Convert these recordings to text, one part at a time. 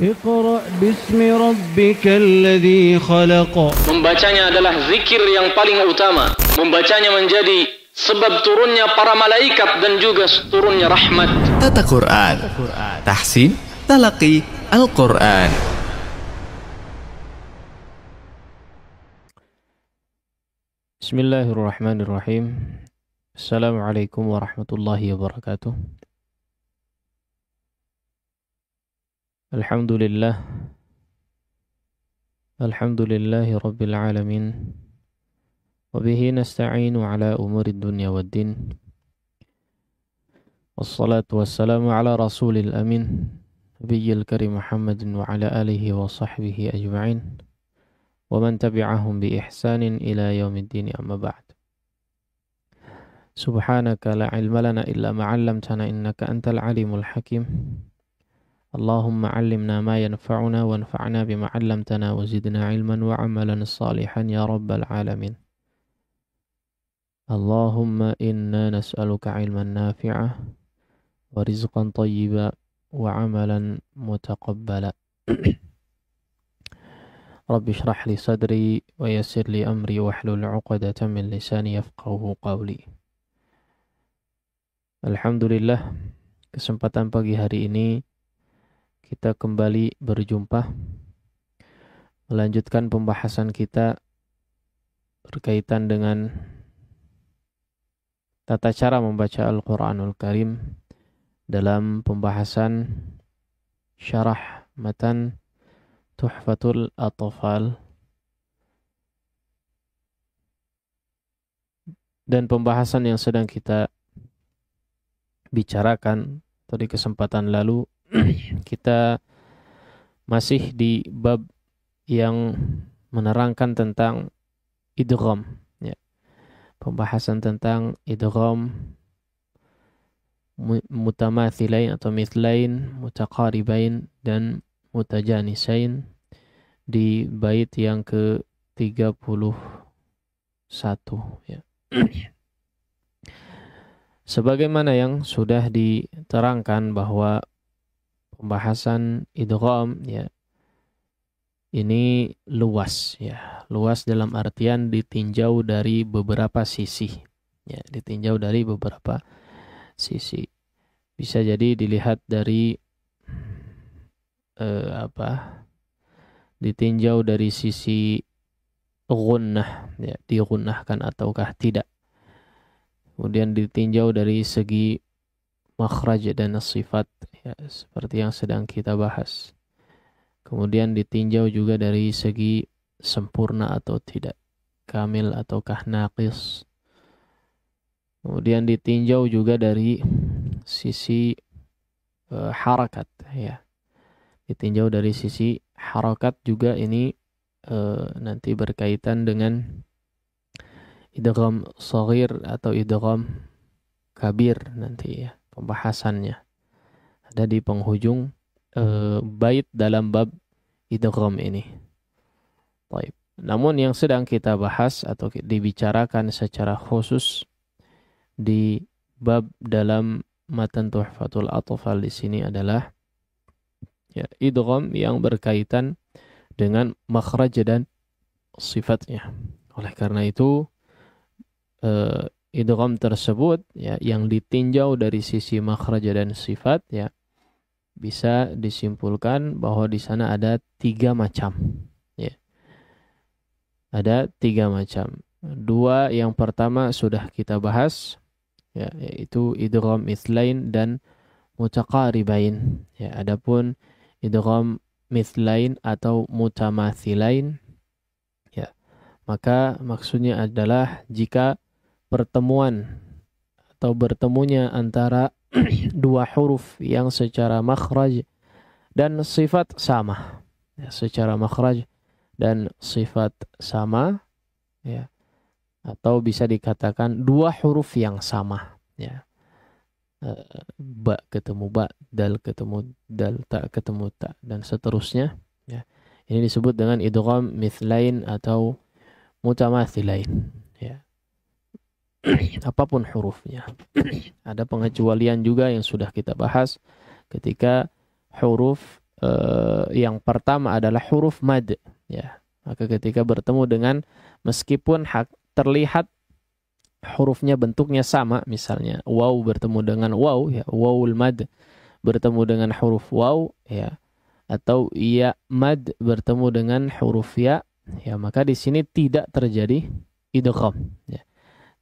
Iqra bismi rabbikal ladzi khalaq. Membacanya adalah zikir yang paling utama. Membacanya menjadi sebab turunnya para malaikat dan juga turunnya rahmat. Tata Quran. Tahsin, talaqi, Al-Quran. Bismillahirrahmanirrahim. Assalamualaikum warahmatullahi wabarakatuh. الحمد لله الحمد لله رب العالمين وبه نستعين على أمور الدنيا والدين والصلاة والسلام على رسول الأمين نبي الكريم محمد وعلى آله وصحبه أجمعين ومن تبعهم بإحسان إلى يوم الدين أما بعد سبحانك لا علم لنا إلا ما علمتنا إنك أنت العليم الحكيم اللهم علمنا ما ينفعنا وانفعنا بما علمتنا وزدنا علما وعملا صالحا يا رب العالمين اللهم إنا نسألك علما نافعا ورزقا طيبا وعملا متقبلا رب اشرح لي صدري ويسر لي أمري واحلل عقدة من لساني يفقه قولي الحمد لله kesempatan pagi hari ini kita kembali berjumpa melanjutkan pembahasan kita berkaitan dengan tata cara membaca Al-Qur'anul Karim dalam pembahasan syarah matan Tuhfatul Atfal dan pembahasan yang sedang kita bicarakan tadi kesempatan lalu kita masih di bab yang menerangkan tentang idgham ya. Pembahasan tentang idgham mutamathilain atau mithlain, mutaqaribain dan mutajanisain di bait yang ke 31 ya. Sebagaimana yang sudah diterangkan bahwa pembahasan idgham ya ini luas ya luas dalam artian ditinjau dari beberapa sisi ya ditinjau dari beberapa sisi bisa jadi dilihat dari eh, apa ditinjau dari sisi gunnah ya digunnahkan ataukah tidak kemudian ditinjau dari segi makhraj dan sifat ya, seperti yang sedang kita bahas. Kemudian ditinjau juga dari segi sempurna atau tidak, kamil ataukah naqis. Kemudian ditinjau juga dari sisi e, harakat ya. Ditinjau dari sisi harakat juga ini e, nanti berkaitan dengan idgham saghir atau idgham kabir nanti ya pembahasannya. Ada di penghujung eh, bait dalam bab idgham ini. Baik. Namun yang sedang kita bahas atau dibicarakan secara khusus di bab dalam matan Tuhfatul Atfal di sini adalah ya, idgham yang berkaitan dengan makhraj dan sifatnya. Oleh karena itu eh, idgham tersebut ya yang ditinjau dari sisi makhraj dan sifat ya bisa disimpulkan bahwa di sana ada tiga macam ya ada tiga macam dua yang pertama sudah kita bahas ya yaitu idgham mislain dan mutaqaribain ya adapun idgham mislain atau mutamatsilain ya maka maksudnya adalah jika pertemuan atau bertemunya antara dua huruf yang secara makhraj dan sifat sama ya, secara makhraj dan sifat sama ya atau bisa dikatakan dua huruf yang sama ya eh, ba ketemu ba dal ketemu dal tak ketemu tak dan seterusnya ya ini disebut dengan idgham mithlain atau mutamathilain apapun hurufnya. Ada pengecualian juga yang sudah kita bahas ketika huruf eh, yang pertama adalah huruf mad ya. Maka ketika bertemu dengan meskipun hak, terlihat hurufnya bentuknya sama misalnya waw bertemu dengan waw ya wawul mad bertemu dengan huruf waw ya atau ya mad bertemu dengan huruf ya ya maka di sini tidak terjadi idgham ya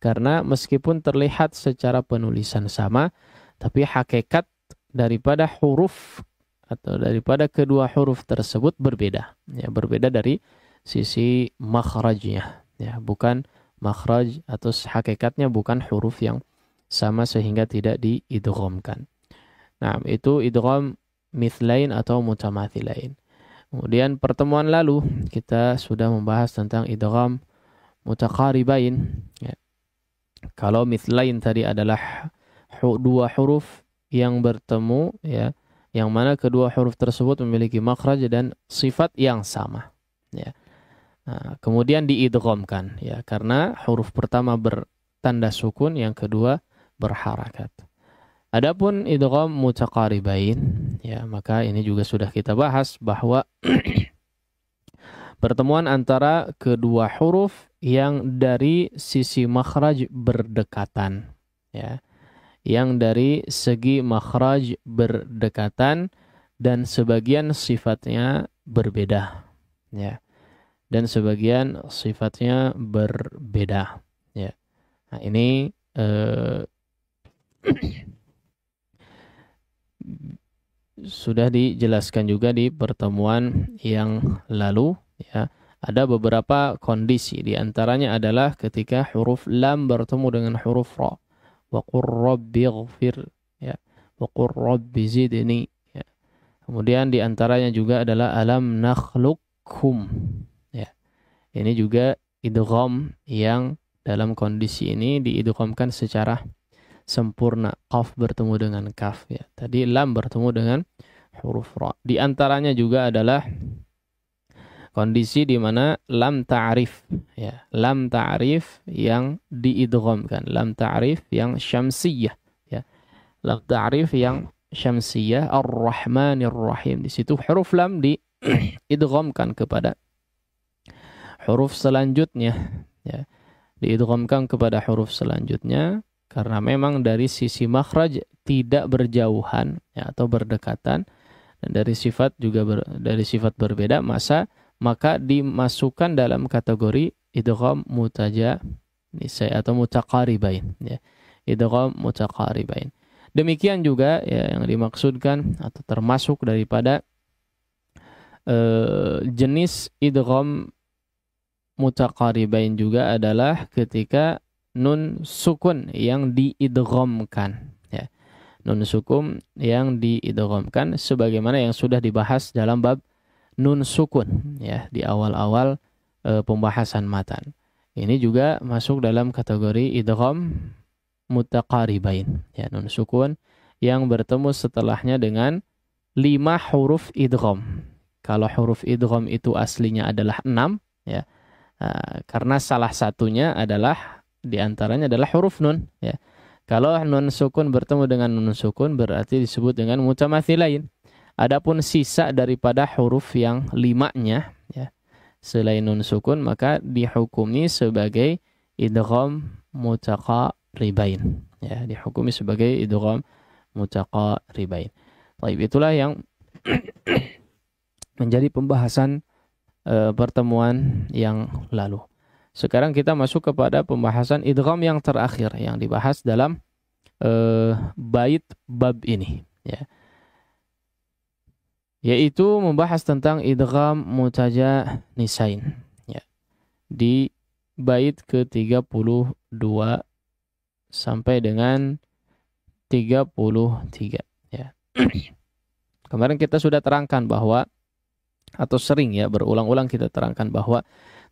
karena meskipun terlihat secara penulisan sama, tapi hakikat daripada huruf atau daripada kedua huruf tersebut berbeda. Ya, berbeda dari sisi makhrajnya. Ya, bukan makhraj atau hakikatnya bukan huruf yang sama sehingga tidak diidghamkan. Nah, itu idgham mithlain atau mutamatsilain Kemudian pertemuan lalu kita sudah membahas tentang idgham mutaqaribain ya. Kalau mislain tadi adalah dua huruf yang bertemu ya, yang mana kedua huruf tersebut memiliki makhraj dan sifat yang sama ya. Nah, kemudian diidghamkan ya karena huruf pertama bertanda sukun, yang kedua berharakat. Adapun idgham mutaqaribain ya maka ini juga sudah kita bahas bahwa pertemuan antara kedua huruf yang dari sisi makhraj berdekatan ya yang dari segi makhraj berdekatan dan sebagian sifatnya berbeda ya dan sebagian sifatnya berbeda ya nah ini eh, sudah dijelaskan juga di pertemuan yang lalu ya ada beberapa kondisi di antaranya adalah ketika huruf lam bertemu dengan huruf ra wa qur rabbighfir ya wa qur rabbi zidni ya. kemudian di antaranya juga adalah alam nakhluqkum ya ini juga idgham yang dalam kondisi ini diidghamkan secara sempurna qaf bertemu dengan kaf ya tadi lam bertemu dengan huruf ra di antaranya juga adalah kondisi di mana lam ta'rif ya lam ta'rif yang diidghamkan lam ta'rif yang syamsiyah ya lam ta'rif yang syamsiyah ar-rahmanir rahim di situ huruf lam diidghamkan kepada huruf selanjutnya ya diidghamkan kepada huruf selanjutnya karena memang dari sisi makhraj tidak berjauhan ya, atau berdekatan dan dari sifat juga ber, dari sifat berbeda masa maka dimasukkan dalam kategori idgham mutaja nisai atau mutaqaribain ya. Idgham mutaqaribain. Demikian juga ya yang dimaksudkan atau termasuk daripada uh, jenis idgham mutaqaribain juga adalah ketika nun sukun yang diidghamkan ya. Nun sukun yang diidghamkan sebagaimana yang sudah dibahas dalam bab nun sukun ya di awal-awal e, pembahasan matan. Ini juga masuk dalam kategori idgham mutaqaribain ya nun sukun yang bertemu setelahnya dengan lima huruf idgham. Kalau huruf idgham itu aslinya adalah enam ya. E, karena salah satunya adalah diantaranya adalah huruf nun ya. Kalau nun sukun bertemu dengan nun sukun berarti disebut dengan mutamatsilain. lain Adapun sisa daripada huruf yang limanya ya, selain nun sukun maka dihukumi sebagai idgham mutaqaribain. Ya, dihukumi sebagai idgham mutaqaribain. Baik, itulah yang menjadi pembahasan e, pertemuan yang lalu. Sekarang kita masuk kepada pembahasan idgham yang terakhir yang dibahas dalam e, bait bab ini, ya yaitu membahas tentang idgham mutaja nisain ya di bait ke-32 sampai dengan 33 ya kemarin kita sudah terangkan bahwa atau sering ya berulang-ulang kita terangkan bahwa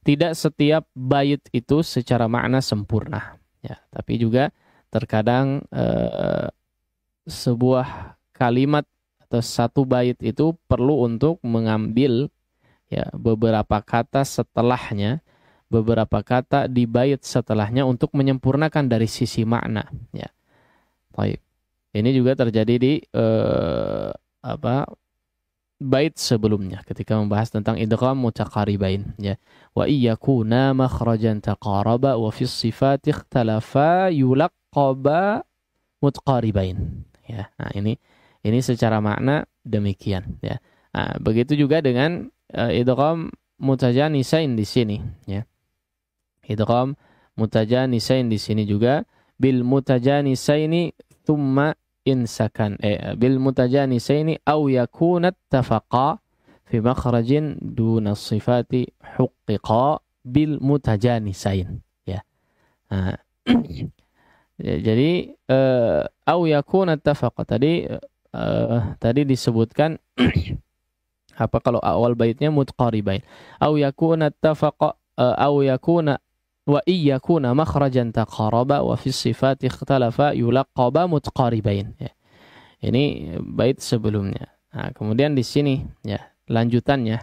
tidak setiap bait itu secara makna sempurna ya tapi juga terkadang eh, sebuah kalimat atau satu bait itu perlu untuk mengambil ya beberapa kata setelahnya beberapa kata di bait setelahnya untuk menyempurnakan dari sisi makna ya baik ini juga terjadi di eh, apa bait sebelumnya ketika membahas tentang idgham mutaqaribain ya wa iyyakuna makhrajan taqaraba wa fi sifat ikhtalafa yulaqqaba mutqaribain ya nah ini ini secara makna demikian ya. Nah, begitu juga dengan uh, idgham mutajanisain di sini ya. Idgham mutajanisain di sini juga bil mutajanisaini thumma insakan eh, bil mutajanisaini au yakunat tafaqa fi makhrajin duna sifati huqqiqa bil mutajanisain ya. Nah, jadi uh, eh, au yakunat tafaqa tadi uh, tadi disebutkan apa kalau awal baitnya mutqaribain au yakuna tafaqa eh, au yakuna wa iyyakuna makhrajan taqaraba wa fi sifat ikhtalafa yulaqaba mutqaribain ya. ini bait sebelumnya nah kemudian di sini ya lanjutannya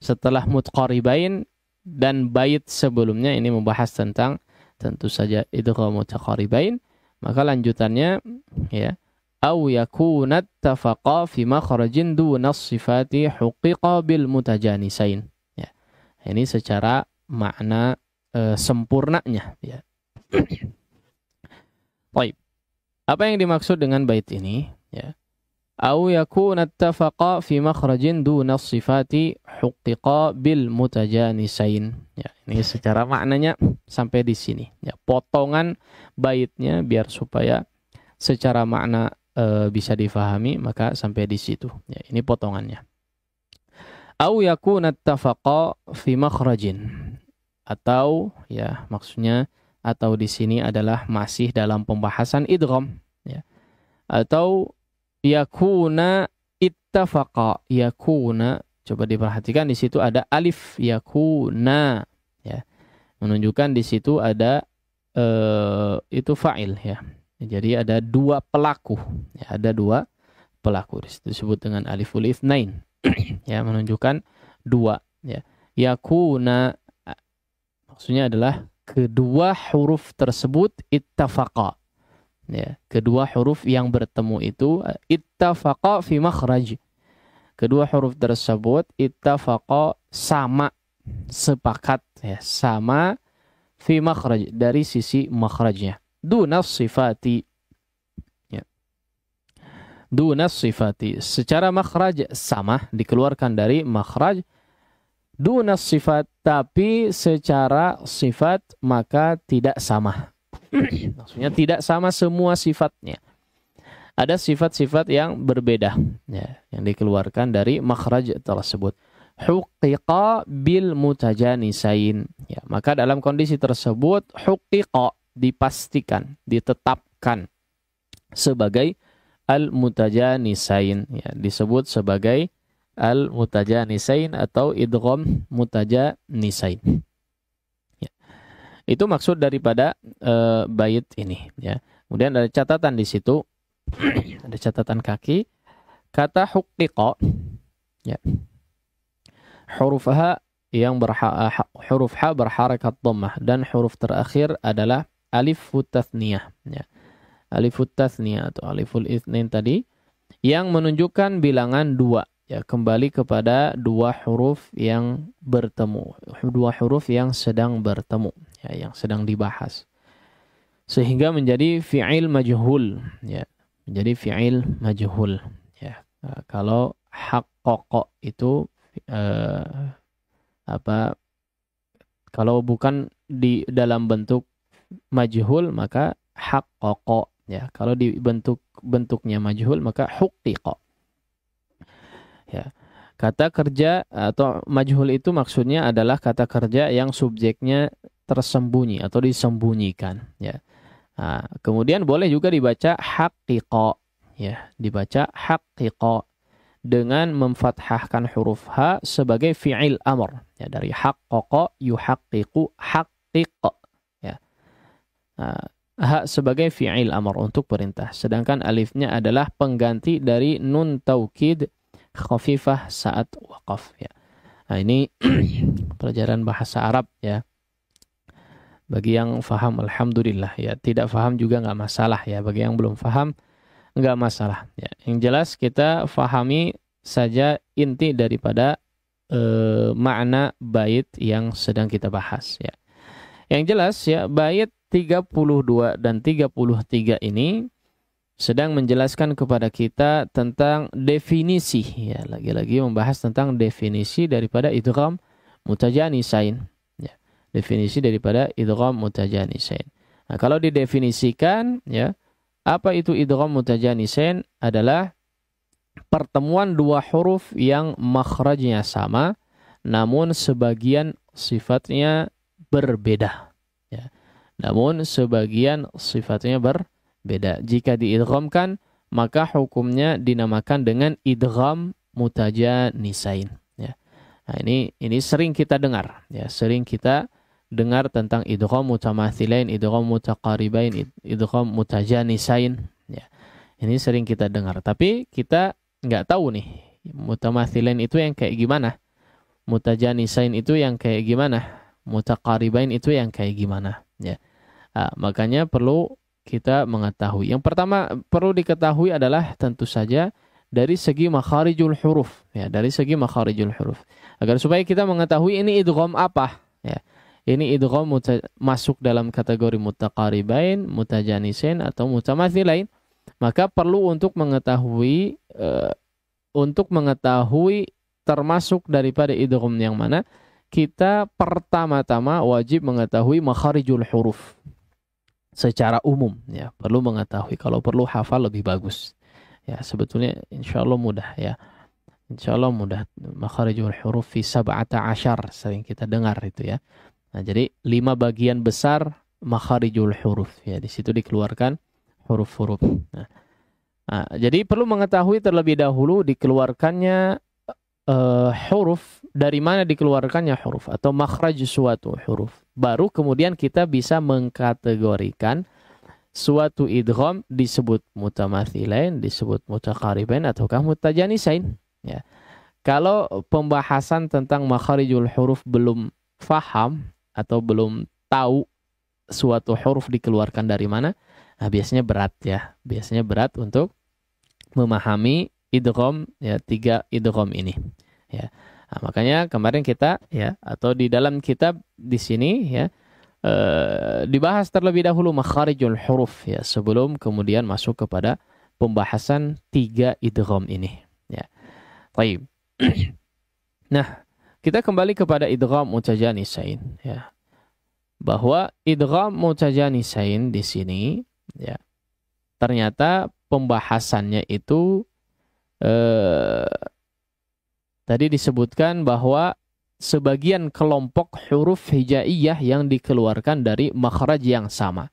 setelah mutqaribain dan bait sebelumnya ini membahas tentang tentu saja idgham mutqaribain maka lanjutannya ya أو يكون اتفقا في مخرج دون الصفات حقق بالمتجانسين mutajanisain ya ini secara makna e, sempurnanya ya Baik. apa yang dimaksud dengan bait ini ya au yakunat tafaqa fi makhrajin dunas sifati huqiqa bil mutajanisain ya ini secara maknanya sampai di sini ya potongan baitnya biar supaya secara makna e, bisa difahami maka sampai di situ. Ya, ini potongannya. Au yakuna tafaqa fi makhrajin. Atau ya maksudnya atau di sini adalah masih dalam pembahasan idgham ya. Atau yakuna ittafaqa yakuna coba diperhatikan di situ ada alif yakuna ya menunjukkan di situ ada e, itu fa'il ya jadi ada dua pelaku, ya, ada dua pelaku disebut dengan aliful ifnain, ya, menunjukkan dua, ya. Yakuna maksudnya adalah kedua huruf tersebut ittafaqa. Ya, kedua huruf yang bertemu itu ittafaqa fi makhraj. Kedua huruf tersebut ittafaqa sama sepakat ya, sama fi makhraj dari sisi makhrajnya dunas sifati ya. dunas sifati secara makhraj sama dikeluarkan dari makhraj dunas sifat tapi secara sifat maka tidak sama maksudnya tidak sama semua sifatnya ada sifat-sifat yang berbeda ya, yang dikeluarkan dari makhraj tersebut huqiqa bil mutajanisain ya maka dalam kondisi tersebut huqiqa dipastikan, ditetapkan sebagai al-mutajanisain ya, disebut sebagai al-mutajanisain atau idrom mutajanisain. Ya. Itu maksud daripada uh, bait ini ya. Kemudian ada catatan di situ ada catatan kaki kata huktiqa ya. Huruf ha yang berha, huruf ha berharakat dhammah dan huruf terakhir adalah alif hutasniyah ya. Alif hutasniyah atau aliful isnin tadi yang menunjukkan bilangan dua ya kembali kepada dua huruf yang bertemu dua huruf yang sedang bertemu ya yang sedang dibahas sehingga menjadi fi'il majhul ya menjadi fi'il majhul ya e, kalau hak kokok itu eh, apa kalau bukan di dalam bentuk majhul maka haqqaqa ya kalau dibentuk bentuknya majhul maka huqiqa ya kata kerja atau majhul itu maksudnya adalah kata kerja yang subjeknya tersembunyi atau disembunyikan ya nah, kemudian boleh juga dibaca haqiqa ya dibaca haqiqa dengan memfathahkan huruf h sebagai fi'il amr ya dari haqqaqa yuhaqqiqu haqqiqa Ah, ha sebagai fi'il amar untuk perintah. Sedangkan alifnya adalah pengganti dari nun taukid khafifah saat waqaf ya. Nah, ini pelajaran bahasa Arab ya. Bagi yang faham alhamdulillah ya, tidak faham juga nggak masalah ya. Bagi yang belum faham nggak masalah ya. Yang jelas kita fahami saja inti daripada eh, makna bait yang sedang kita bahas ya. Yang jelas ya bait 32 dan 33 ini sedang menjelaskan kepada kita tentang definisi ya lagi-lagi membahas tentang definisi daripada idgham mutajanisain ya definisi daripada idgham mutajanisain nah kalau didefinisikan ya apa itu idgham sain adalah pertemuan dua huruf yang makhrajnya sama namun sebagian sifatnya berbeda namun sebagian sifatnya berbeda. Jika diidghamkan maka hukumnya dinamakan dengan idgham mutajanisain ya. Nah, ini ini sering kita dengar ya, sering kita dengar tentang idgham mutamathilain, idgham mutaqaribain, idgham mutajanisain ya. Ini sering kita dengar, tapi kita nggak tahu nih mutamathilain itu yang kayak gimana? Mutajanisain itu yang kayak gimana? Mutaqaribain itu yang kayak gimana? Ya. Nah, makanya perlu kita mengetahui. Yang pertama perlu diketahui adalah tentu saja dari segi makharijul huruf ya dari segi makharijul huruf agar supaya kita mengetahui ini idgham apa ya ini idgham masuk dalam kategori mutaqaribain mutajanisain atau mutamatsilain maka perlu untuk mengetahui uh, untuk mengetahui termasuk daripada idgham yang mana kita pertama-tama wajib mengetahui makharijul huruf secara umum ya perlu mengetahui kalau perlu hafal lebih bagus ya sebetulnya insya Allah mudah ya insya Allah mudah makharijul huruf fi sab'ata ashar sering kita dengar itu ya nah jadi lima bagian besar makharijul huruf ya di situ dikeluarkan huruf-huruf nah ah, jadi perlu mengetahui terlebih dahulu dikeluarkannya uh, huruf dari mana dikeluarkannya huruf atau makhraj suatu huruf. Baru kemudian kita bisa mengkategorikan suatu idgham disebut mutamathilain, disebut mutaqaribain ataukah mutajanisain, ya. Kalau pembahasan tentang makharijul huruf belum faham atau belum tahu suatu huruf dikeluarkan dari mana, nah biasanya berat ya. Biasanya berat untuk memahami idrom ya tiga idrom ini ya nah, makanya kemarin kita ya atau di dalam kitab di sini ya e, dibahas terlebih dahulu makharijul huruf ya sebelum kemudian masuk kepada pembahasan tiga idrom ini ya baik nah kita kembali kepada idgham sain ya bahwa idgham sain di sini ya ternyata pembahasannya itu Eh, tadi disebutkan bahwa sebagian kelompok huruf hijaiyah yang dikeluarkan dari makhraj yang sama.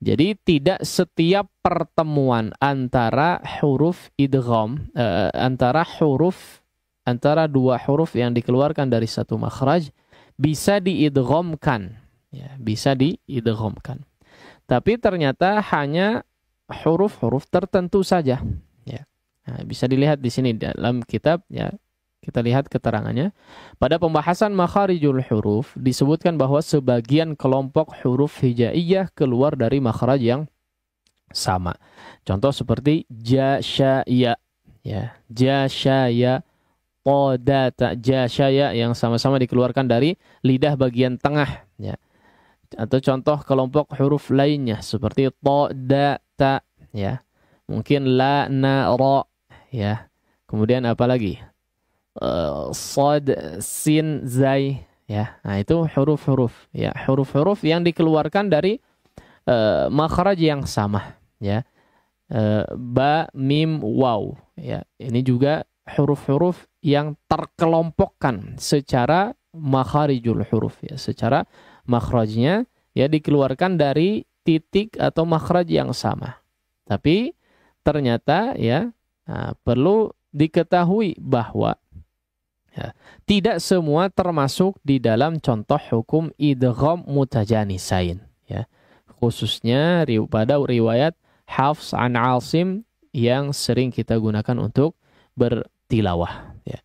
Jadi tidak setiap pertemuan antara huruf idgham uh, antara huruf antara dua huruf yang dikeluarkan dari satu makhraj bisa diidghamkan ya, bisa diidghamkan. Tapi ternyata hanya huruf-huruf tertentu saja Nah, bisa dilihat di sini dalam kitab ya kita lihat keterangannya. Pada pembahasan makharijul huruf disebutkan bahwa sebagian kelompok huruf hijaiyah keluar dari makhraj yang sama. Contoh seperti jasyaya ya, jasyaya qadata ya, jasyaya yang sama-sama dikeluarkan dari lidah bagian tengah ya. Atau contoh kelompok huruf lainnya seperti to, da, ta ya. Mungkin la, na, ra ya. Kemudian apa lagi? Eh, sod, sin, zai, ya. Nah, itu huruf-huruf, ya. Huruf-huruf yang dikeluarkan dari uh, makhraj yang sama, ya. Uh, ba, mim, Wow, ya. Ini juga huruf-huruf yang terkelompokkan secara makharijul huruf, ya. Secara makhrajnya ya dikeluarkan dari titik atau makhraj yang sama. Tapi ternyata ya Nah, perlu diketahui bahwa ya, tidak semua termasuk di dalam contoh hukum idgham mutajanisain ya. Khususnya pada riwayat Hafs an Alsim yang sering kita gunakan untuk bertilawah ya.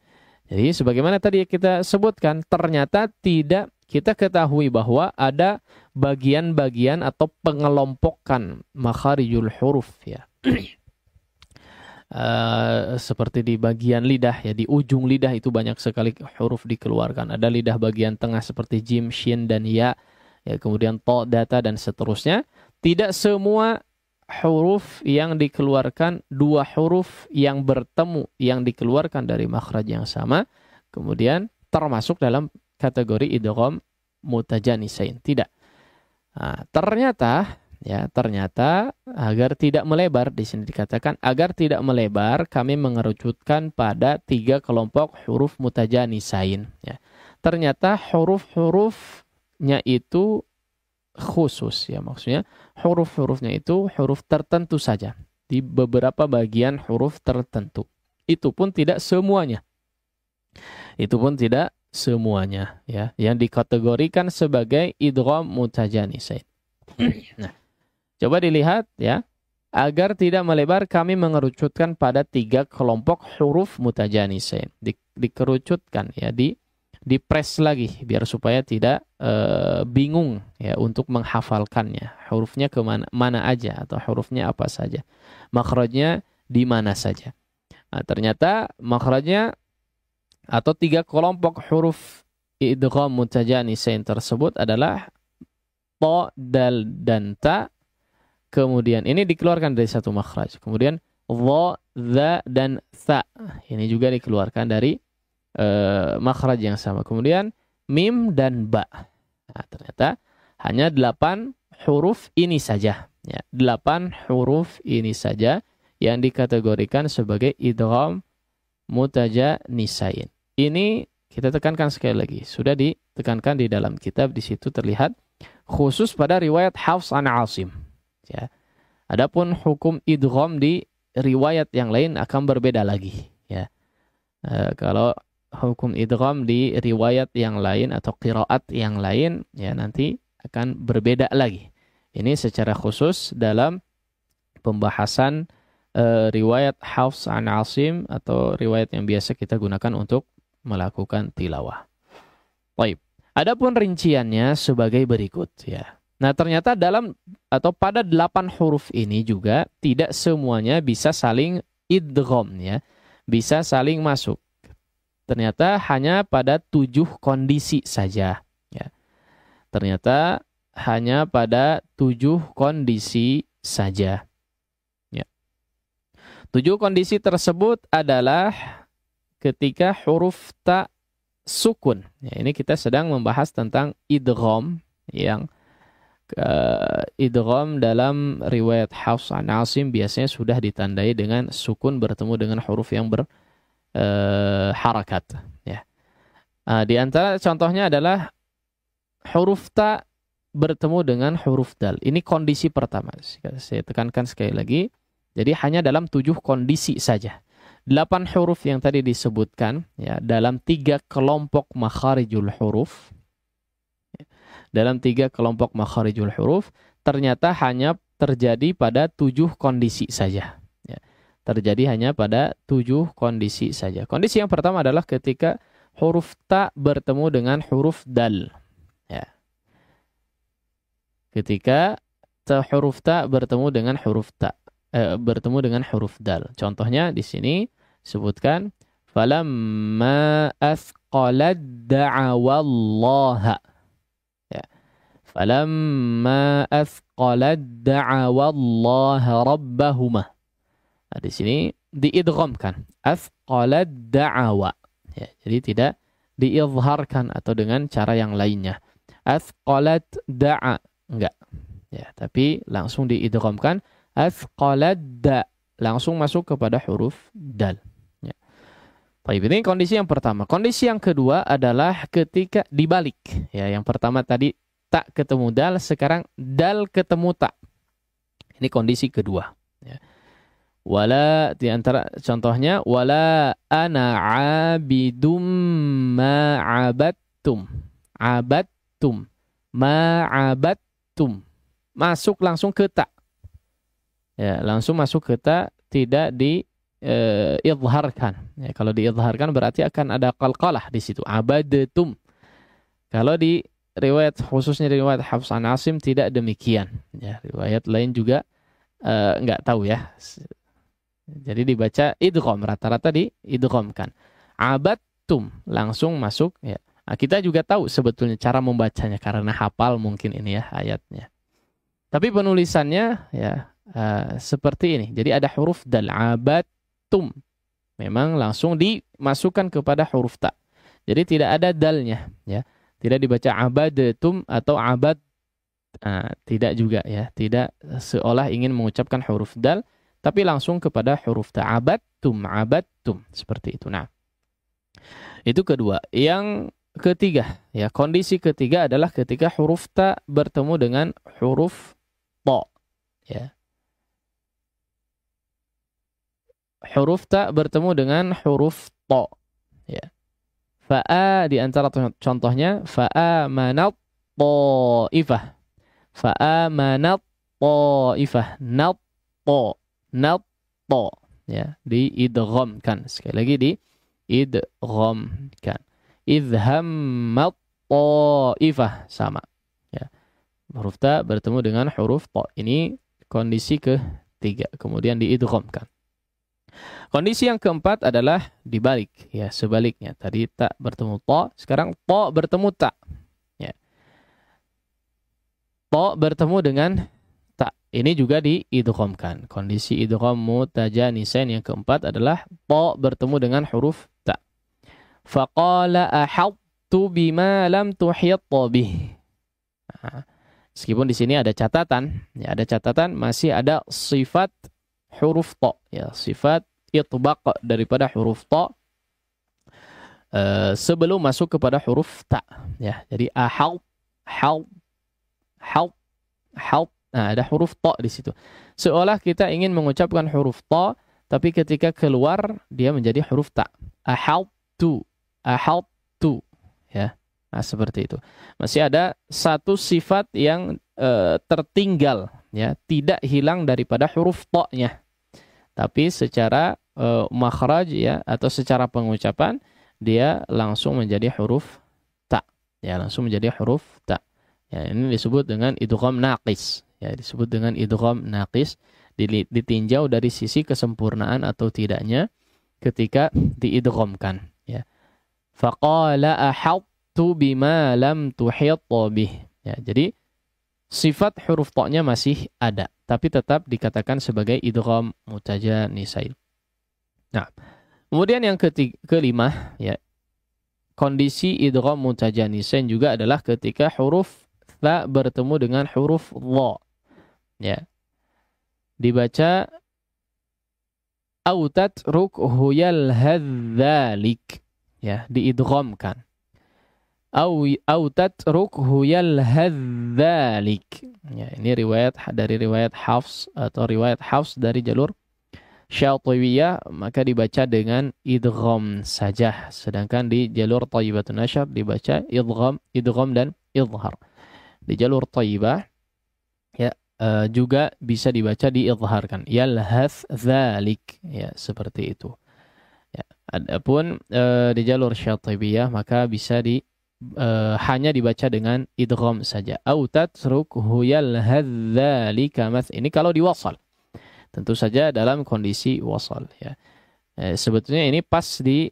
Jadi sebagaimana tadi kita sebutkan ternyata tidak kita ketahui bahwa ada bagian-bagian atau pengelompokan makharijul huruf ya. Eh, seperti di bagian lidah ya di ujung lidah itu banyak sekali huruf dikeluarkan ada lidah bagian tengah seperti jim shin dan ya ya kemudian to data dan seterusnya tidak semua huruf yang dikeluarkan dua huruf yang bertemu yang dikeluarkan dari makhraj yang sama kemudian termasuk dalam kategori idgham mutajanisain tidak nah, ternyata Ya, ternyata agar tidak melebar di sini dikatakan agar tidak melebar kami mengerucutkan pada tiga kelompok huruf mutajanisain ya. Ternyata huruf-hurufnya itu khusus ya maksudnya huruf-hurufnya itu huruf tertentu saja di beberapa bagian huruf tertentu. Itu pun tidak semuanya. Itu pun tidak semuanya ya yang dikategorikan sebagai idgham mutajanisain. nah, Coba dilihat ya. Agar tidak melebar kami mengerucutkan pada tiga kelompok huruf mutajanisain. Di, dikerucutkan ya, di di press lagi biar supaya tidak e, bingung ya untuk menghafalkannya. Hurufnya ke mana, mana aja atau hurufnya apa saja. Makhrajnya di mana saja. Nah, ternyata makhrajnya atau tiga kelompok huruf idgham mutajanisain tersebut adalah to, dal, dan ta Kemudian ini dikeluarkan dari satu makhraj. Kemudian wa za dan tha. Ini juga dikeluarkan dari uh, makhraj yang sama. Kemudian mim dan ba. Nah, ternyata hanya delapan huruf ini saja. Ya, delapan huruf ini saja yang dikategorikan sebagai idgham mutaja nisain. Ini kita tekankan sekali lagi. Sudah ditekankan di dalam kitab di situ terlihat khusus pada riwayat Hafs an Asim ya. Adapun hukum idgham di riwayat yang lain akan berbeda lagi ya. E, kalau hukum idgham di riwayat yang lain atau qiraat yang lain ya nanti akan berbeda lagi. Ini secara khusus dalam pembahasan e, riwayat Hafs an Asim atau riwayat yang biasa kita gunakan untuk melakukan tilawah. Baik. Adapun rinciannya sebagai berikut ya. Nah, ternyata dalam atau pada delapan huruf ini juga tidak semuanya bisa saling idrom ya, bisa saling masuk. Ternyata hanya pada tujuh kondisi saja ya. Ternyata hanya pada tujuh kondisi saja. Ya. Tujuh kondisi tersebut adalah ketika huruf tak sukun. Ya, ini kita sedang membahas tentang idrom yang uh, idgham dalam riwayat Hafs an Asim biasanya sudah ditandai dengan sukun bertemu dengan huruf yang ber uh, harakat ya. Uh, di antara contohnya adalah huruf ta bertemu dengan huruf dal. Ini kondisi pertama. Saya tekankan sekali lagi. Jadi hanya dalam tujuh kondisi saja. Delapan huruf yang tadi disebutkan ya dalam tiga kelompok makharijul huruf dalam tiga kelompok makharijul huruf ternyata hanya terjadi pada tujuh kondisi saja. Ya. Terjadi hanya pada tujuh kondisi saja. Kondisi yang pertama adalah ketika huruf ta bertemu dengan huruf dal. Ya. Ketika ta huruf ta bertemu dengan huruf ta eh, bertemu dengan huruf dal. Contohnya di sini sebutkan falamma asqalad da'awallaha Falamma afqalad da'awallaha rabbahuma. Nah, di sini diidghamkan. Afqalad da'awa. Ya, jadi tidak diizharkan atau dengan cara yang lainnya. Afqalat da'a. Enggak. Ya, tapi langsung diidghamkan. Afqalad da. Langsung masuk kepada huruf dal. Ya. Baik, ini kondisi yang pertama. Kondisi yang kedua adalah ketika dibalik. Ya, yang pertama tadi tak ketemu dal sekarang dal ketemu tak ini kondisi kedua ya. wala di antara contohnya wala ana abidum ma abattum abattum ma abattum masuk langsung ke tak ya langsung masuk ke tak tidak di eh, idharkan ya kalau diizharkan berarti akan ada qalqalah di situ abadatum kalau di riwayat khususnya riwayat Hafs an Asim tidak demikian. Ya, riwayat lain juga uh, tahu ya. Jadi dibaca idgham rata-rata di kan. Abad tum langsung masuk ya. Nah, kita juga tahu sebetulnya cara membacanya karena hafal mungkin ini ya ayatnya. Tapi penulisannya ya uh, seperti ini. Jadi ada huruf dal abad tum Memang langsung dimasukkan kepada huruf ta. Jadi tidak ada dalnya ya. Tidak dibaca abadetum atau abad nah, tidak juga ya, tidak seolah ingin mengucapkan huruf dal tapi langsung kepada huruf ta abad tum abad tum seperti itu. Nah, itu kedua. Yang ketiga, ya kondisi ketiga adalah ketika huruf ta bertemu dengan huruf to. Ya. Huruf ta bertemu dengan huruf to. Ya. Fa'a di antara contohnya fa'a manat ta'ifah. Fa'a manat ta'ifah. Nat to. Nat to. Ya, di kan Sekali lagi di idham Idhammat ta'ifah sama. Ya. Huruf ta bertemu dengan huruf ta. Ini kondisi ketiga. Kemudian di kan Kondisi yang keempat adalah dibalik, ya sebaliknya. Tadi tak bertemu to, sekarang to bertemu tak. Ya. To bertemu dengan tak. Ini juga diidukomkan Kondisi idukom mutajanisen yang keempat adalah to bertemu dengan huruf tak. Faqala ahattu bima lam tuhitta bih. Ah, meskipun di sini ada catatan, ya ada catatan masih ada sifat huruf ta ya sifat itbaq daripada huruf ta uh, sebelum masuk kepada huruf ta ya jadi ahal eh, hal hal hal nah, ada huruf ta di situ seolah kita ingin mengucapkan huruf ta tapi ketika keluar dia menjadi huruf ta ahal eh, tu ahal tu ya nah, seperti itu masih ada satu sifat yang uh, tertinggal ya tidak hilang daripada huruf to-nya tapi secara uh, makhraj ya atau secara pengucapan dia langsung menjadi huruf ta ya langsung menjadi huruf ta ya ini disebut dengan idgham naqis ya disebut dengan idgham naqis ditinjau dari sisi kesempurnaan atau tidaknya ketika diidghamkan ya faqala ahattu bima lam tuhit bih ya jadi sifat huruf tonya masih ada, tapi tetap dikatakan sebagai idgham nisail. Nah, kemudian yang ketiga, kelima ya kondisi idgham nisain juga adalah ketika huruf tha bertemu dengan huruf dha. Ya. Dibaca autat ruk huyal hadzalik ya diidghamkan au au tatrukhu yalhadzalik. Ya, ini riwayat dari riwayat Hafs atau riwayat Hafs dari jalur Syatiwiyah maka dibaca dengan idgham saja sedangkan di jalur Thayyibatun Nasyar dibaca idgham idgham dan idhar. Di jalur Thayyibah ya e, juga bisa dibaca diidharkan yalhath dzalik ya seperti itu. Ya, adapun e, di jalur Syatibiyah maka bisa di e, hanya dibaca dengan idrom saja. Au tatruk huyal hadzalika Ini kalau diwasal. Tentu saja dalam kondisi wasal ya. E, sebetulnya ini pas di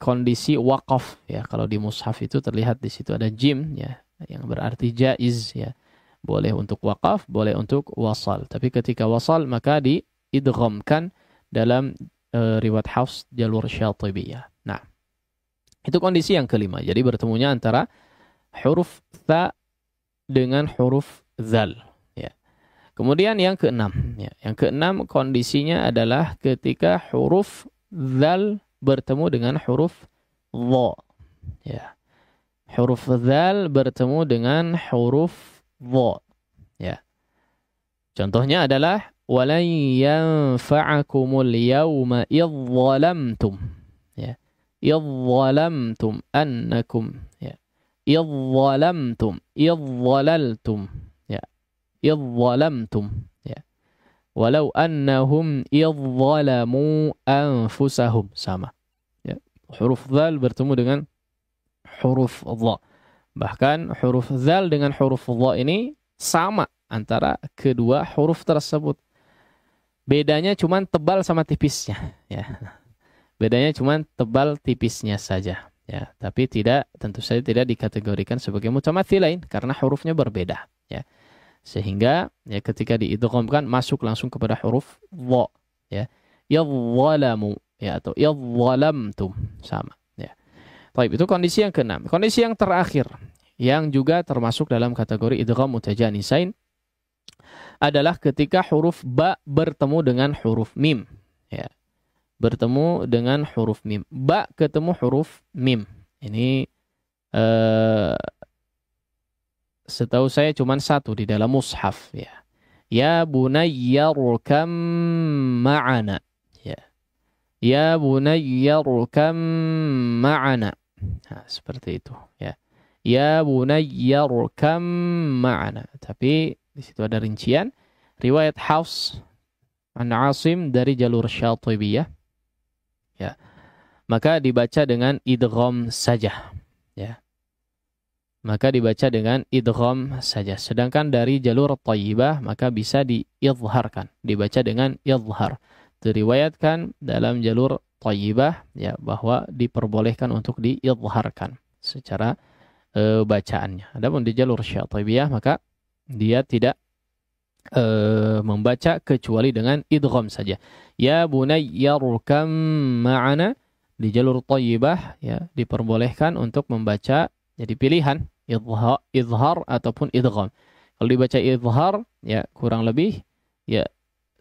kondisi wakaf ya. Kalau di mushaf itu terlihat di situ ada jim ya yang berarti jaiz ya. Boleh untuk wakaf, boleh untuk wasal. Tapi ketika wasal maka di idromkan dalam e, riwayat Hafs jalur Syatibiyah. Itu kondisi yang kelima. Jadi bertemunya antara huruf ta dengan huruf zal. Ya. Kemudian yang keenam. Ya. Yang keenam kondisinya adalah ketika huruf zal bertemu dengan huruf dha. Ya. Huruf zal bertemu dengan huruf dha. Ya. Contohnya adalah walan yawma idh idzalamtum annakum ya idzalamtum idzalaltum ya idzalamtum ya walau annahum idzalamu anfusahum sama ya huruf dzal bertemu dengan huruf dha bahkan huruf dzal dengan huruf dha ini sama antara kedua huruf tersebut bedanya cuman tebal sama tipisnya ya Bedanya cuma tebal tipisnya saja ya, tapi tidak tentu saja tidak dikategorikan sebagai mutamatsil lain karena hurufnya berbeda ya. Sehingga ya ketika diidghamkan masuk langsung kepada huruf wa, ya. ya Yadzalamu ya atau ya yadzalamtum sama ya. Baik, itu kondisi yang keenam. Kondisi yang terakhir yang juga termasuk dalam kategori idgham mutajanisain adalah ketika huruf ba bertemu dengan huruf mim ya bertemu dengan huruf mim. Ba ketemu huruf mim. Ini uh, setahu saya cuma satu di dalam mushaf ya. Ya bunayya rukam ma'ana. Ya. Ya bunayya rukam ma'ana. Nah, seperti itu ya. Ya bunayya rukam ma'ana. Tapi di situ ada rincian riwayat Hafs an Asim dari jalur Syatibiyah ya maka dibaca dengan idrom saja ya maka dibaca dengan idrom saja sedangkan dari jalur thayyibah maka bisa diidharkan dibaca dengan idhar diriwayatkan dalam jalur thayyibah ya bahwa diperbolehkan untuk diidharkan secara e, bacaannya adapun di jalur syathibiyah maka dia tidak uh, membaca kecuali dengan idgham saja. Ya rukam ma'ana di jalur thayyibah ya diperbolehkan untuk membaca jadi pilihan idhar, idhar ataupun idgham. Kalau dibaca idhar ya kurang lebih ya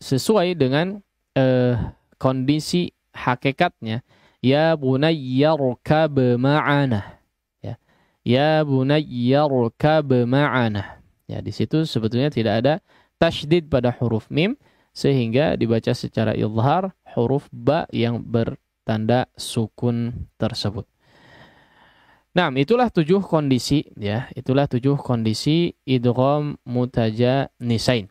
sesuai dengan uh, kondisi hakikatnya. Ya rukab ma'ana. Ya. Ya rukab ma'ana. Ya di situ sebetulnya tidak ada tasydid pada huruf mim sehingga dibaca secara ilhar huruf ba yang bertanda sukun tersebut. Nah, itulah tujuh kondisi ya, itulah tujuh kondisi idgham nisain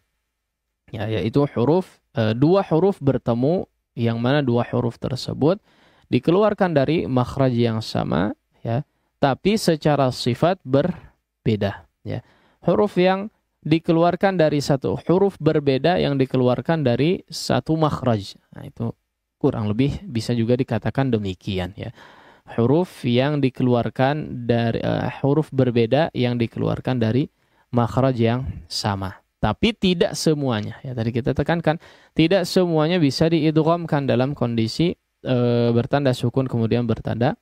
Ya, yaitu huruf e, dua huruf bertemu yang mana dua huruf tersebut dikeluarkan dari makhraj yang sama ya, tapi secara sifat berbeda ya. Huruf yang dikeluarkan dari satu huruf berbeda yang dikeluarkan dari satu makhraj. Nah, itu kurang lebih bisa juga dikatakan demikian ya. Huruf yang dikeluarkan dari uh, huruf berbeda yang dikeluarkan dari makhraj yang sama. Tapi tidak semuanya ya tadi kita tekankan tidak semuanya bisa diidghamkan dalam kondisi uh, bertanda sukun kemudian bertanda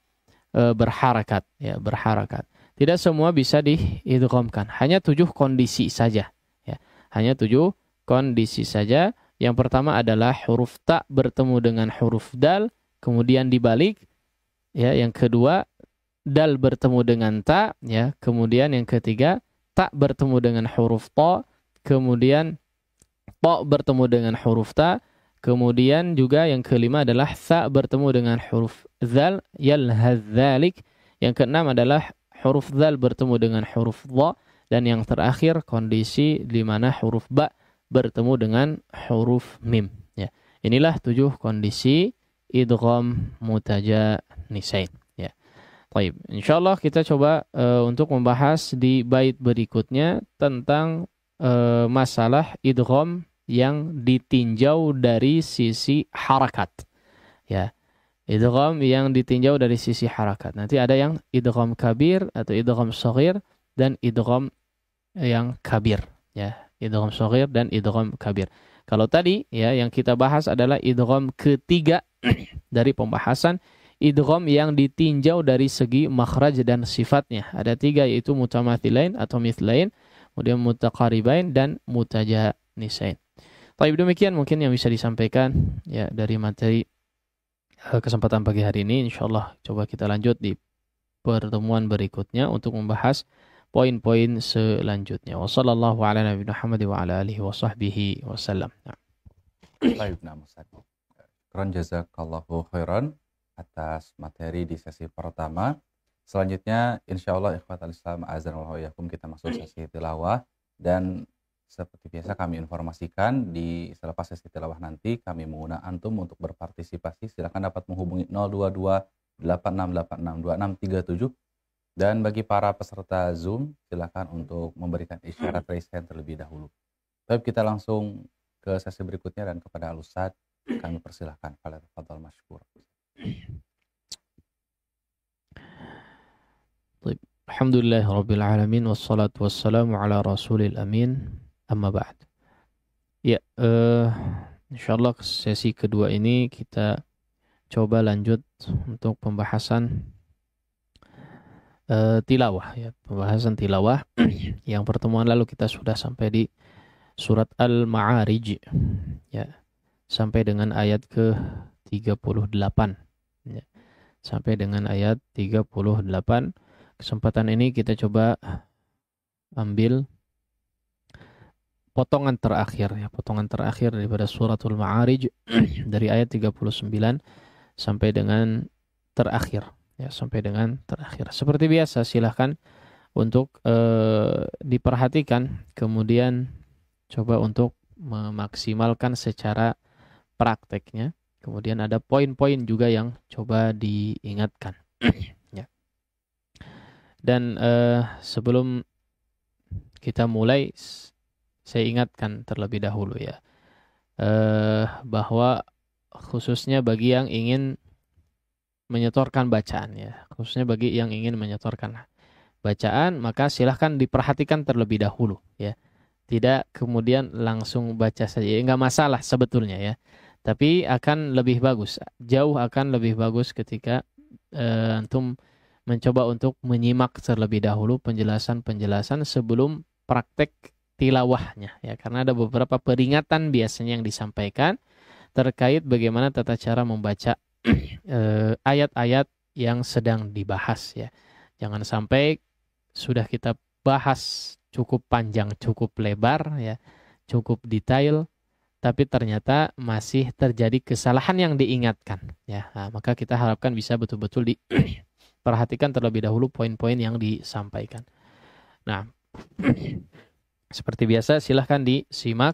uh, berharakat ya berharakat. Tidak semua bisa diidghamkan. Hanya tujuh kondisi saja. Ya. Hanya tujuh kondisi saja. Yang pertama adalah huruf ta bertemu dengan huruf dal, kemudian dibalik. Ya, yang kedua dal bertemu dengan ta, ya. Kemudian yang ketiga tak bertemu dengan huruf to, kemudian to bertemu dengan huruf ta, kemudian juga yang kelima adalah sa bertemu dengan huruf zal, hadzalik. Yang keenam adalah huruf Zal bertemu dengan huruf dha dan yang terakhir kondisi di mana huruf ba bertemu dengan huruf mim ya. Inilah tujuh kondisi idgham mutajanisain ya. Baik, insyaallah kita coba uh, untuk membahas di bait berikutnya tentang uh, masalah idgham yang ditinjau dari sisi harakat ya Idgham yang ditinjau dari sisi harakat. Nanti ada yang idgham kabir atau idgham sohir dan idgham yang kabir ya, idgham sohir dan idgham kabir. Kalau tadi ya yang kita bahas adalah idgham ketiga dari pembahasan idgham yang ditinjau dari segi makhraj dan sifatnya. Ada tiga yaitu mutamatsilain atau mithlain, kemudian mutaqaribain dan mutajanisain. Tapi demikian mungkin yang bisa disampaikan ya dari materi Eh, kesempatan pagi hari ini. Insya Allah coba kita lanjut di pertemuan berikutnya untuk membahas poin-poin selanjutnya. Wassallallahu ala Nabi Muhammad wa ala alihi wa sahbihi wa nah. Baik, jazakallahu khairan atas materi di sesi pertama. Selanjutnya, insya Allah ikhwatal Islam azan wa kita masuk sesi tilawah dan seperti biasa kami informasikan di selepas sesi tilawah nanti kami menggunakan antum untuk berpartisipasi. Silakan dapat menghubungi 022 dan bagi para peserta Zoom silakan untuk memberikan isyarat raise hand terlebih dahulu. Baik kita langsung ke sesi berikutnya dan kepada Alusad kami persilahkan. kalian masyukur. Alhamdulillah Rabbil Alamin Wassalatu wassalamu ala rasulil amin Amma ba'd. Ya, uh, insyaallah sesi kedua ini kita coba lanjut untuk pembahasan uh, tilawah ya, pembahasan tilawah yang pertemuan lalu kita sudah sampai di surat Al-Ma'arij ya, sampai dengan ayat ke 38 ya, sampai dengan ayat 38. Kesempatan ini kita coba ambil potongan terakhir ya, potongan terakhir daripada suratul Ma'arij dari ayat 39 sampai dengan terakhir ya, sampai dengan terakhir. Seperti biasa silahkan untuk eh, diperhatikan kemudian coba untuk memaksimalkan secara prakteknya. Kemudian ada poin-poin juga yang coba diingatkan. ya. Dan eh, sebelum kita mulai saya ingatkan terlebih dahulu ya eh, bahwa khususnya bagi yang ingin menyetorkan bacaan ya khususnya bagi yang ingin menyetorkan bacaan maka silahkan diperhatikan terlebih dahulu ya tidak kemudian langsung baca saja ya, nggak masalah sebetulnya ya tapi akan lebih bagus jauh akan lebih bagus ketika eh, antum mencoba untuk menyimak terlebih dahulu penjelasan-penjelasan sebelum praktek tilawahnya ya karena ada beberapa peringatan biasanya yang disampaikan terkait bagaimana tata cara membaca eh, ayat-ayat yang sedang dibahas ya. Jangan sampai sudah kita bahas cukup panjang, cukup lebar ya, cukup detail tapi ternyata masih terjadi kesalahan yang diingatkan ya. Nah, maka kita harapkan bisa betul-betul diperhatikan terlebih dahulu poin-poin yang disampaikan. Nah, Seperti biasa silahkan disimak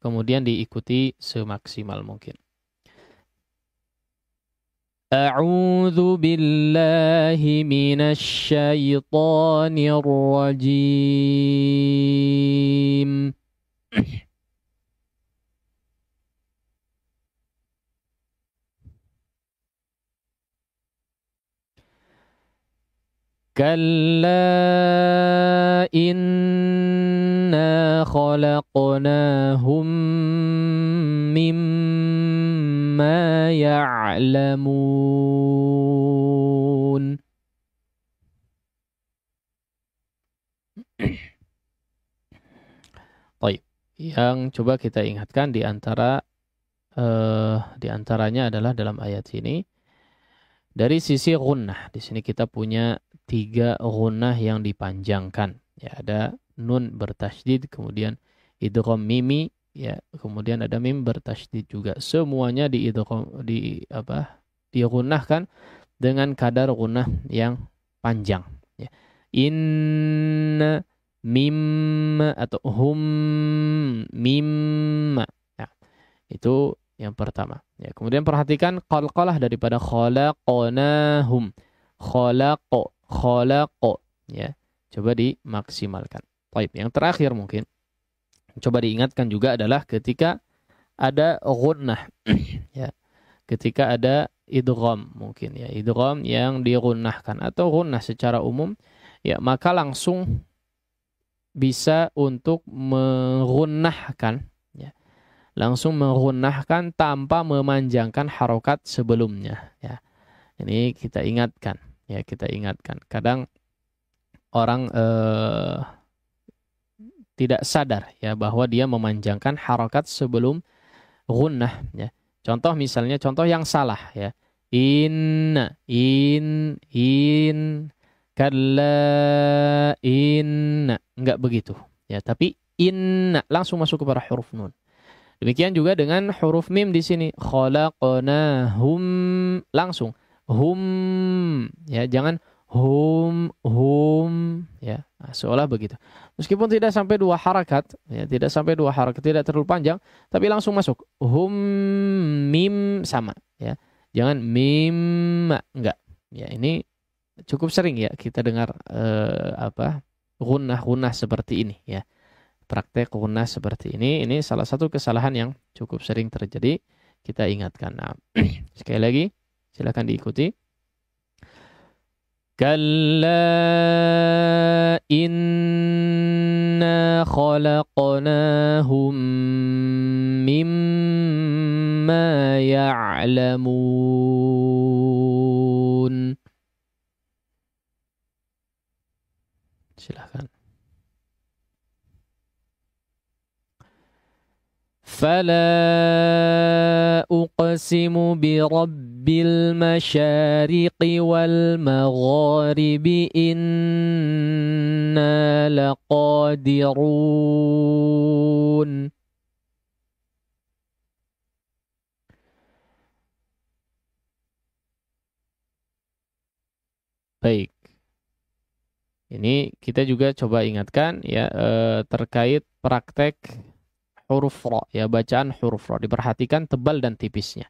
kemudian diikuti semaksimal mungkin. أعوذ بالله من الشيطان الرجيم كلا إنا خلقناهم مما يعلمون طيب yang coba kita ingatkan di antara uh, di antaranya adalah dalam ayat ini dari sisi gunnah di sini kita punya tiga gunah yang dipanjangkan. Ya, ada nun bertasydid, kemudian idgham mimi, ya, kemudian ada mim bertasydid juga. Semuanya di idgham di apa? digunahkan dengan kadar gunah yang panjang, ya. In mim atau hum mim. Ya. itu yang pertama. Ya, kemudian perhatikan qalqalah daripada khalaqonahum. Khalaqo khalaqo ya. Coba dimaksimalkan. Baik, yang terakhir mungkin coba diingatkan juga adalah ketika ada gunnah ya. Ketika ada idgham mungkin ya, idgham yang digunnahkan atau gunnah secara umum ya, maka langsung bisa untuk merunahkan, ya. langsung merunahkan tanpa memanjangkan harokat sebelumnya ya ini kita ingatkan ya kita ingatkan kadang orang eh, tidak sadar ya bahwa dia memanjangkan harokat sebelum gunnah ya contoh misalnya contoh yang salah ya in in in kala in enggak begitu ya tapi in langsung masuk kepada huruf nun demikian juga dengan huruf mim di sini khalaqnahum langsung hum ya jangan hum hum ya nah, seolah begitu meskipun tidak sampai dua harakat ya tidak sampai dua harakat tidak terlalu panjang tapi langsung masuk hum mim sama ya jangan mim enggak ya ini cukup sering ya kita dengar eh, apa gunah-gunah seperti ini ya praktek gunah seperti ini ini salah satu kesalahan yang cukup sering terjadi kita ingatkan nah sekali lagi Silakan diikuti. Kalla inna khalaqnahum mimma ya'lamun. Silahkan. فلا أقسم برب بالمشارق والمغارب إنا لقادرون Baik. Ini kita juga coba ingatkan ya eh, terkait praktek huruf ro ya bacaan huruf ro diperhatikan tebal dan tipisnya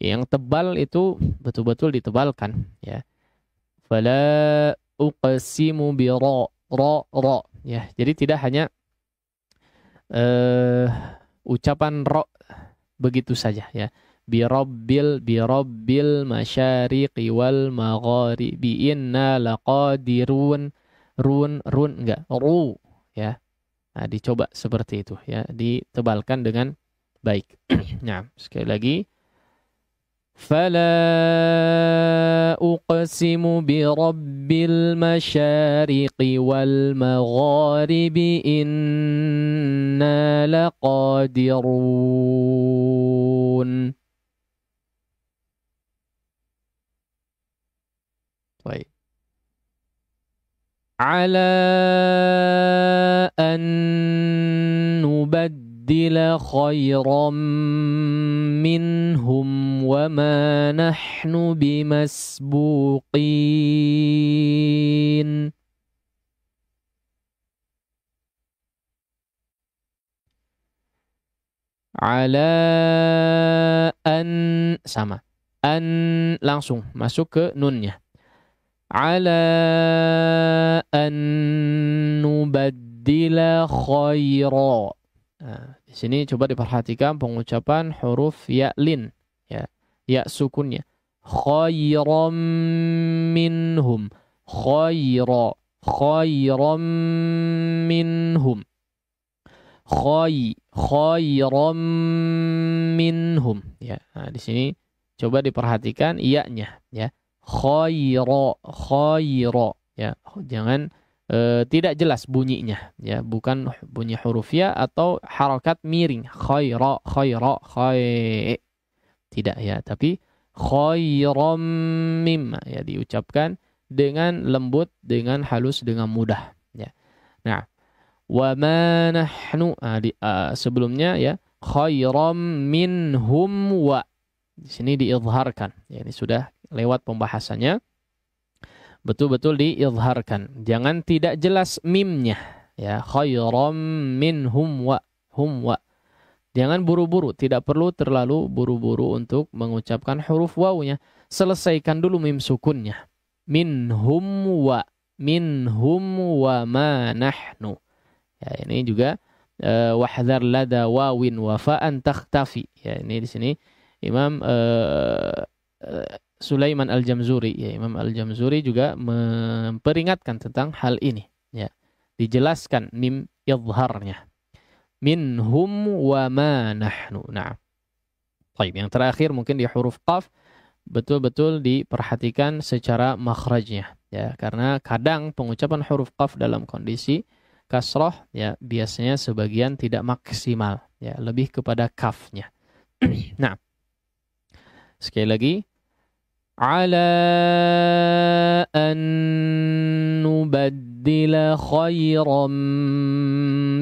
yang tebal itu betul-betul ditebalkan ya fala uqsimu bi ra ra ra ya jadi tidak hanya uh, ucapan ro begitu saja ya bi rabbil bi rabbil masyariqi wal maghribi inna laqadirun run run enggak ru ya nah, dicoba seperti itu ya ditebalkan dengan baik nah sekali lagi فلا أقسم برب المشارق والمغارب إنا لقادرون طيب على أن نبدل نبدل خيرا منهم وما نحن بمسبوقين على أن سما أن langsung masuk ke nunnya على أن نبدل خيرا Nah, di sini coba diperhatikan pengucapan huruf ya lin ya. Ya sukunnya khairam minhum khaira khairam minhum khay khairam minhum ya nah, di sini coba diperhatikan iya-nya ya khaira khaira ya jangan e, tidak jelas bunyinya ya bukan bunyi huruf ya atau harokat miring khaira khaira khay tidak ya tapi khairam mim ya diucapkan dengan lembut dengan halus dengan mudah ya nah wa ma nahnu ah, di, ah, sebelumnya ya khairam minhum wa di sini diizharkan ya ini sudah lewat pembahasannya betul-betul diizharkan. Jangan tidak jelas mimnya. Ya, khairam minhum wa hum wa. Jangan buru-buru, tidak perlu terlalu buru-buru untuk mengucapkan huruf wawunya. Selesaikan dulu mim sukunnya. Minhum wa minhum wa ma nahnu. Ya, ini juga wa eh, wahdhar lada wawin wafa'an takhtafi. Ya, ini di sini Imam uh, uh, Sulaiman Al-Jamzuri. Ya, Imam Al-Jamzuri juga memperingatkan tentang hal ini. Ya. Dijelaskan mim yadharnya. Minhum wa ma nahnu. Nah. طيب Yang terakhir mungkin di huruf qaf betul-betul diperhatikan secara makhrajnya. Ya, karena kadang pengucapan huruf qaf dalam kondisi kasroh ya biasanya sebagian tidak maksimal ya lebih kepada kafnya. nah, sekali lagi على أن نبدل خيرا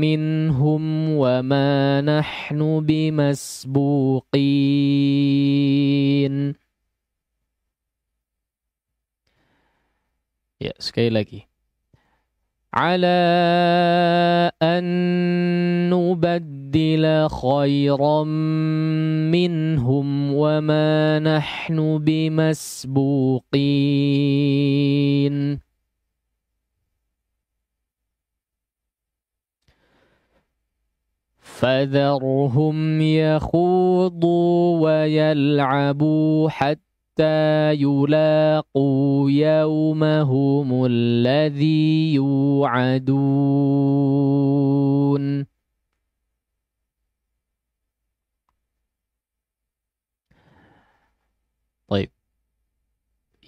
منهم وما نحن بمسبوقين Ya, sekali lagi. على أن نبدل خيرا منهم وما نحن بمسبوقين فذرهم يخوضوا ويلعبوا حتى يلاقوا يومهم الذي يوعدون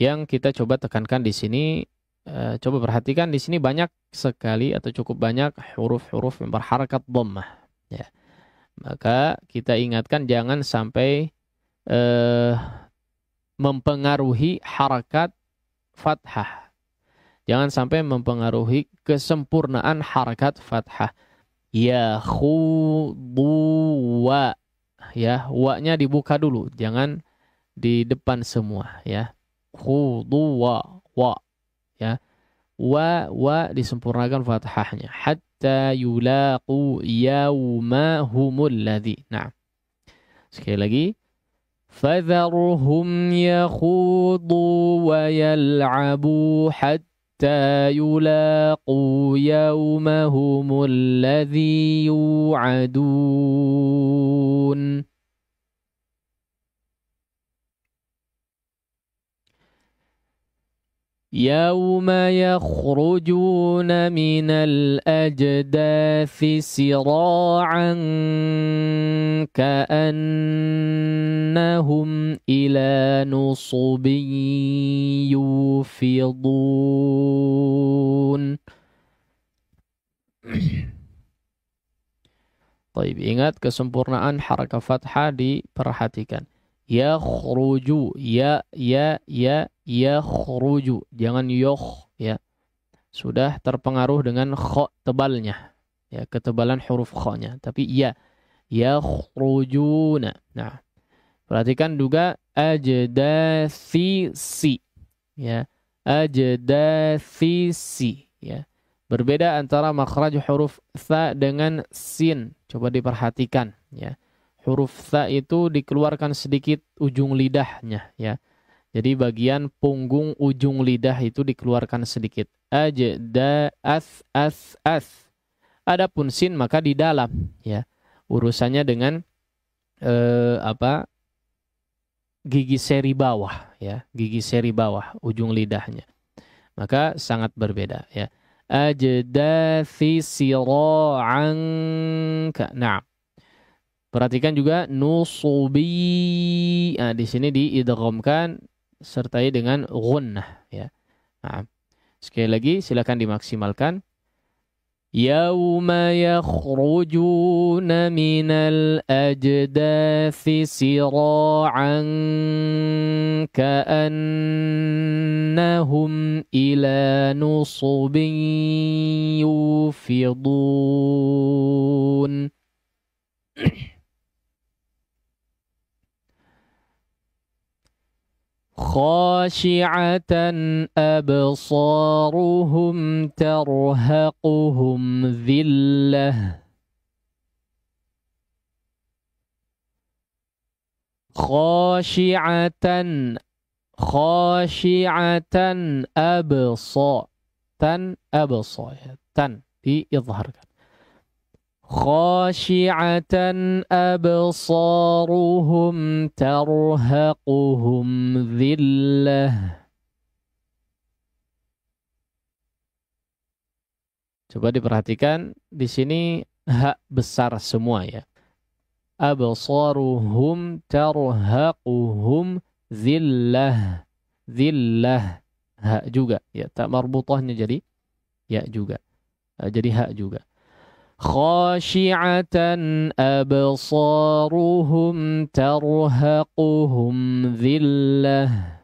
yang kita coba tekankan di sini eh, coba perhatikan di sini banyak sekali atau cukup banyak huruf-huruf yang berharakat dhammah ya. Maka kita ingatkan jangan sampai eh, mempengaruhi harakat fathah. Jangan sampai mempengaruhi kesempurnaan harakat fathah. Ya khuduwa. Ya, wa-nya dibuka dulu, jangan di depan semua ya. khuduwa wa ya wa wa disempurnakan fathahnya hatta yulaqu yauma humul ladzi nah sekali lagi فذرهم يخوضوا ويلعبوا حتى يلاقوا يومهم الذي يوعدون يوم يخرجون من الاجداث سراعا كانهم الى نصب يوفضون طيب ingat kesempurnaan حركه فتحه diperhatikan Ya yakhruju ya ya ya ya yakhruju jangan yokh ya sudah terpengaruh dengan kho tebalnya ya ketebalan huruf kho-nya tapi ya ya yakhrujuna nah perhatikan juga ajdasi si ya ajdasi si ya berbeda antara makhraj huruf sa dengan sin coba diperhatikan ya huruf tha itu dikeluarkan sedikit ujung lidahnya ya. Jadi bagian punggung ujung lidah itu dikeluarkan sedikit. Da as as as. Adapun sin maka di dalam ya. Urusannya dengan eh, apa? gigi seri bawah ya, gigi seri bawah ujung lidahnya. Maka sangat berbeda ya. Ajda fi sira'anka. Naam. Perhatikan juga nusubi. Nah, di sini diidghamkan sertai dengan gunnah ya. Nah, sekali lagi silakan dimaksimalkan. Yauma yakhrujuna minal ajdathi sira'an ka'annahum ila nusubin yufidun. خاشعة أبصارهم ترهقهم ذلة خاشعة خاشعة أبصار تن أبصار تن ديظهرkan خاشعة أبصارهم ترهقهم ذلة Coba diperhatikan di sini hak besar semua ya. Absaruhum tarhaquhum zillah. Zillah. Hak juga ya. Tak marbutahnya jadi ya juga. Eh, jadi hak juga. خاشعة أبصارهم ترهقهم ذلة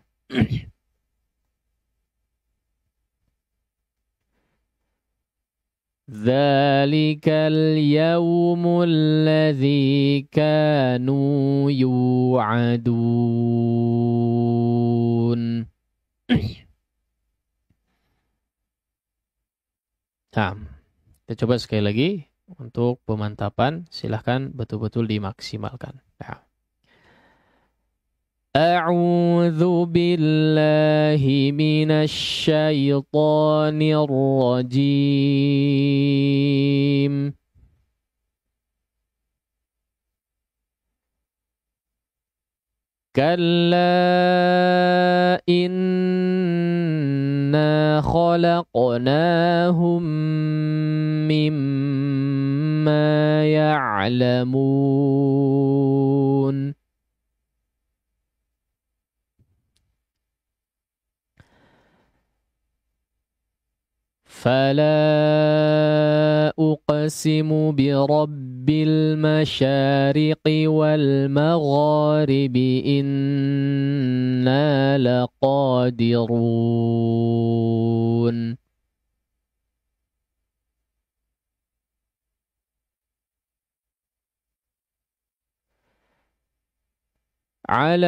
ذلك اليوم الذي كانوا يوعدون نعم Kita coba sekali lagi untuk pemantapan silahkan betul-betul dimaksimalkan. Ya. أعوذ بالله من الشيطان الرجيم كلا إنا خلقناهم مما يعلمون فلا أقسم برب المشارق والمغارب إنا لقادرون على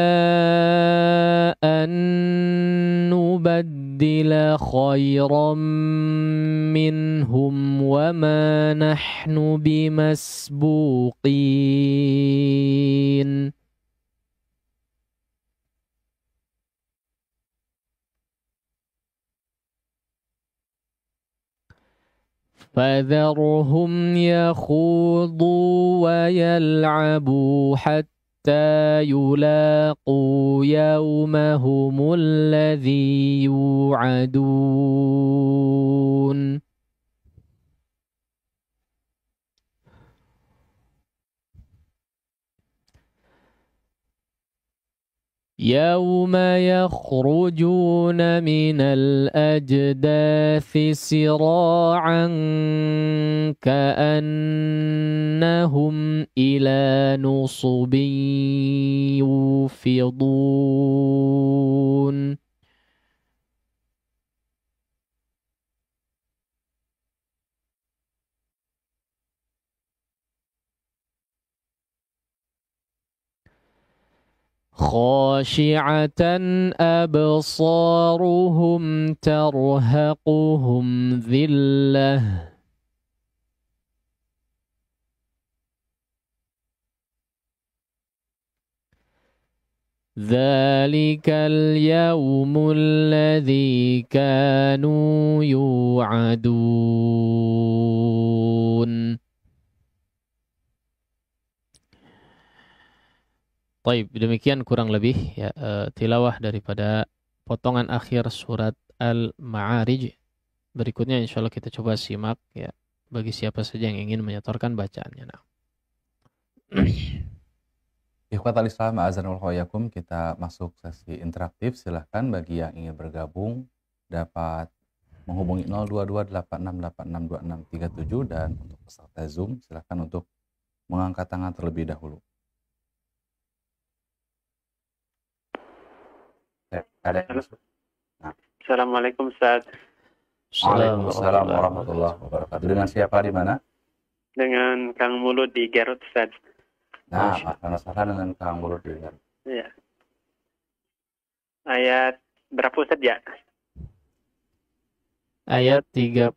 أن نبدل خيرا منهم وما نحن بمسبوقين فذرهم يخوضوا ويلعبوا حتى حتى يلاقوا يومهم الذي يوعدون يوم يخرجون من الأجداث سراعا كأنهم إلى نصب يوفضون خاشعة أبصارهم ترهقهم ذلة ذلك اليوم الذي كانوا يوعدون Baik, demikian kurang lebih ya uh, tilawah daripada potongan akhir surat Al-Ma'arij. Berikutnya insya Allah kita coba simak ya bagi siapa saja yang ingin menyetorkan bacaannya. Nah. al Islam, Azanul kita masuk sesi interaktif. Silahkan bagi yang ingin bergabung dapat menghubungi 02286862637 dan untuk peserta Zoom silahkan untuk mengangkat tangan terlebih dahulu. Nah. Assalamualaikum Ustaz. Assalamualaikum warahmatullahi wabarakatuh. Dengan siapa di mana? Dengan Kang Mulu di Garut Ustaz. Nah, karena salah dengan Kang Mulu di Garut. Iya. Ayat berapa Ustaz ya? Ayat 39.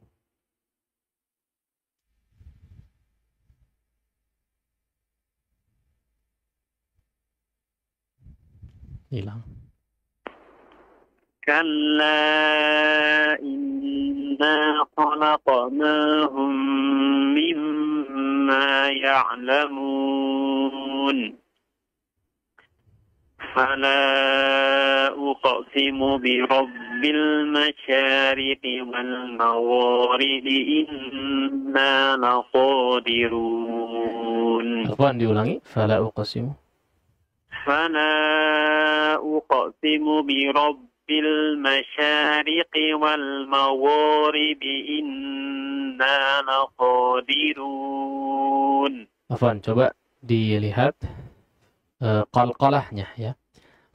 كلا إنا خلقناهم مما يعلمون فلا أقسم برب المشارق والمغارب إنا لقادرون فلا أقسم فلا أقسم برب المشارق والمغارب إنا لقادرون Afwan, coba dilihat uh, qalqalahnya ya.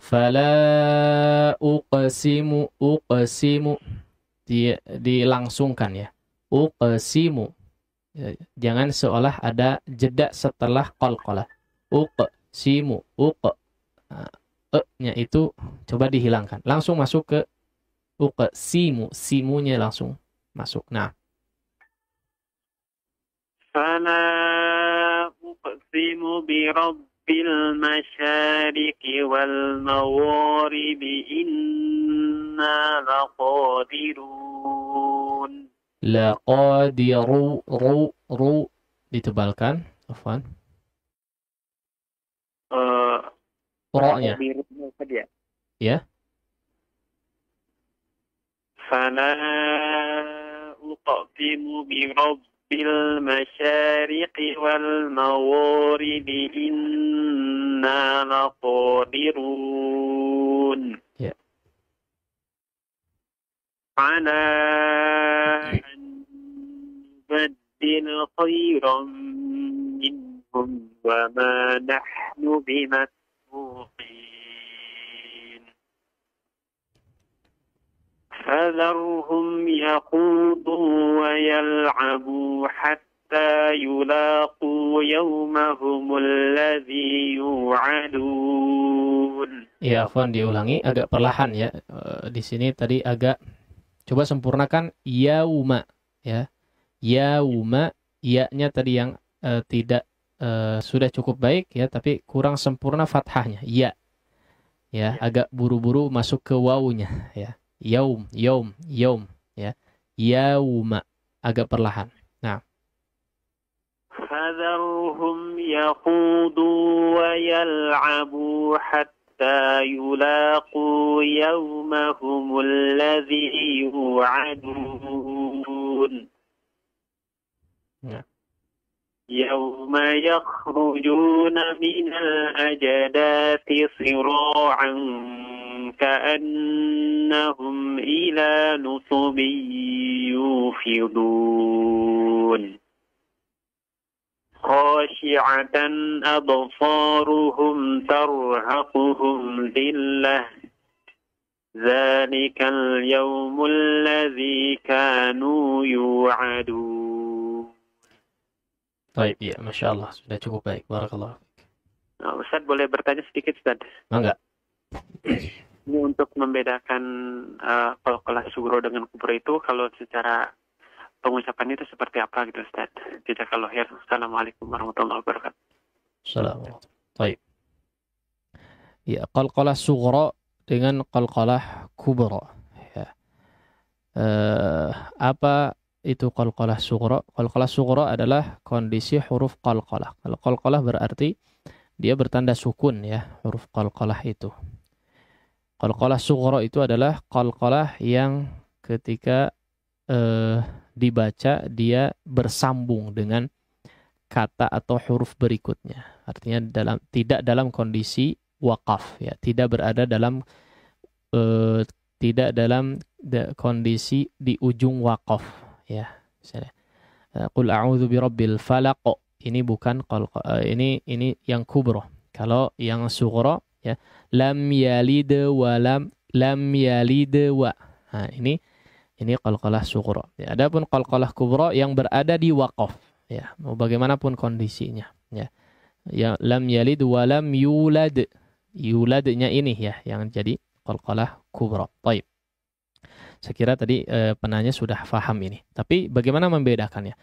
Fala uqsimu uqsimu di, dilangsungkan ya. Uqsimu. Ya, jangan seolah ada jeda setelah qalqalah. Uq simu uke nah, e-nya itu coba dihilangkan langsung masuk ke uke simu simunya langsung masuk nah فلا أقسم برب ru ru ditebalkan Afwan Qura'nya. Ya. Sana ya. uqtimu bi rabbil masyariqi wal mawaribi inna laqadirun. Ya. Ala an nubaddil khairan minhum wa ma nahnu bimat مبين فذرهم يقوضوا ويلعبوا حتى يلاقوا يومهم الذي يوعدون Ya, Fon diulangi agak perlahan ya. Eh, di sini tadi agak coba sempurnakan yauma ya. Yauma ya-nya tadi yang e, tidak uh, sudah cukup baik ya tapi kurang sempurna fathahnya iya. ya ya, ya. agak buru-buru masuk ke wawunya ya yaum yaum yaum ya yauma agak perlahan nah فذرهم يخوضوا ويلعبوا حتى يلاقوا يومهم الذي يوعدون. Nah. يوم يخرجون من الأجداث صراعا كأنهم إلى نصب يوفضون خاشعة أبصارهم ترهقهم ذلة ذلك اليوم الذي كانوا يوعدون Baik, ya, Masya Allah. Sudah cukup baik. Barakallah. Nah, Ustaz boleh bertanya sedikit, Ustaz? Enggak. Ini untuk membedakan uh, kalau kelas suro dengan kubur itu, kalau secara pengucapan itu seperti apa gitu, Ustaz? jika kalau ya. Assalamualaikum warahmatullahi wabarakatuh. Assalamualaikum. Baik. Ya, qalqalah sugro dengan qalqalah kubra. Ya. Uh, apa itu qalqalah sughra. Qalqalah sughra adalah kondisi huruf qalqalah. Kalau qalqalah berarti dia bertanda sukun ya, huruf qalqalah itu. Qalqalah sughra itu adalah qalqalah yang ketika eh, dibaca dia bersambung dengan kata atau huruf berikutnya. Artinya dalam tidak dalam kondisi waqaf ya, tidak berada dalam eh, tidak dalam kondisi di ujung waqaf ya misalnya eh, qul a'udzu birabbil falaq ini bukan eh, ini ini yang kubro kalau yang sughra ya lam yalid wa lam lam yalid wa nah, ini ini qalqalah sughra ya adapun qalqalah kubro yang berada di waqaf ya mau bagaimanapun kondisinya ya ya lam yalid wa lam yulad yuladnya ini ya yang jadi qalqalah kubro baik saya kira tadi e, penanya sudah paham ini. Tapi bagaimana membedakannya?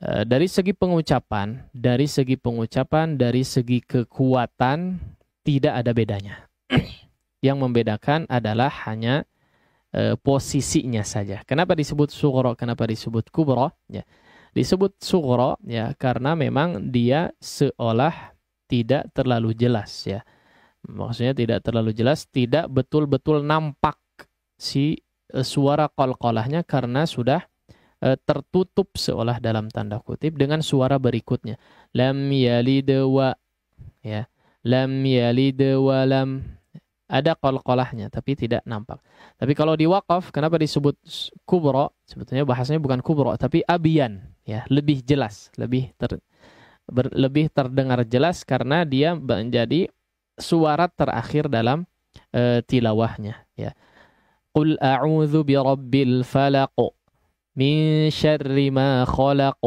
E, dari segi pengucapan, dari segi pengucapan, dari segi kekuatan tidak ada bedanya. Yang membedakan adalah hanya e, posisinya saja. Kenapa disebut sugro? Kenapa disebut kubro? Ya. Disebut sugro ya karena memang dia seolah tidak terlalu jelas ya maksudnya tidak terlalu jelas, tidak betul-betul nampak si Eh, suara kol-kolahnya karena sudah eh, tertutup seolah dalam tanda kutip dengan suara berikutnya lam yalid wa ya lam yalid wa lam ada kol-kolahnya tapi tidak nampak tapi kalau di wakaf kenapa disebut kubro sebetulnya bahasanya bukan kubro tapi abian ya lebih jelas lebih ter, ber, lebih terdengar jelas karena dia menjadi suara terakhir dalam e, tilawahnya ya قل أعوذ برب الفلق من شر ما خلق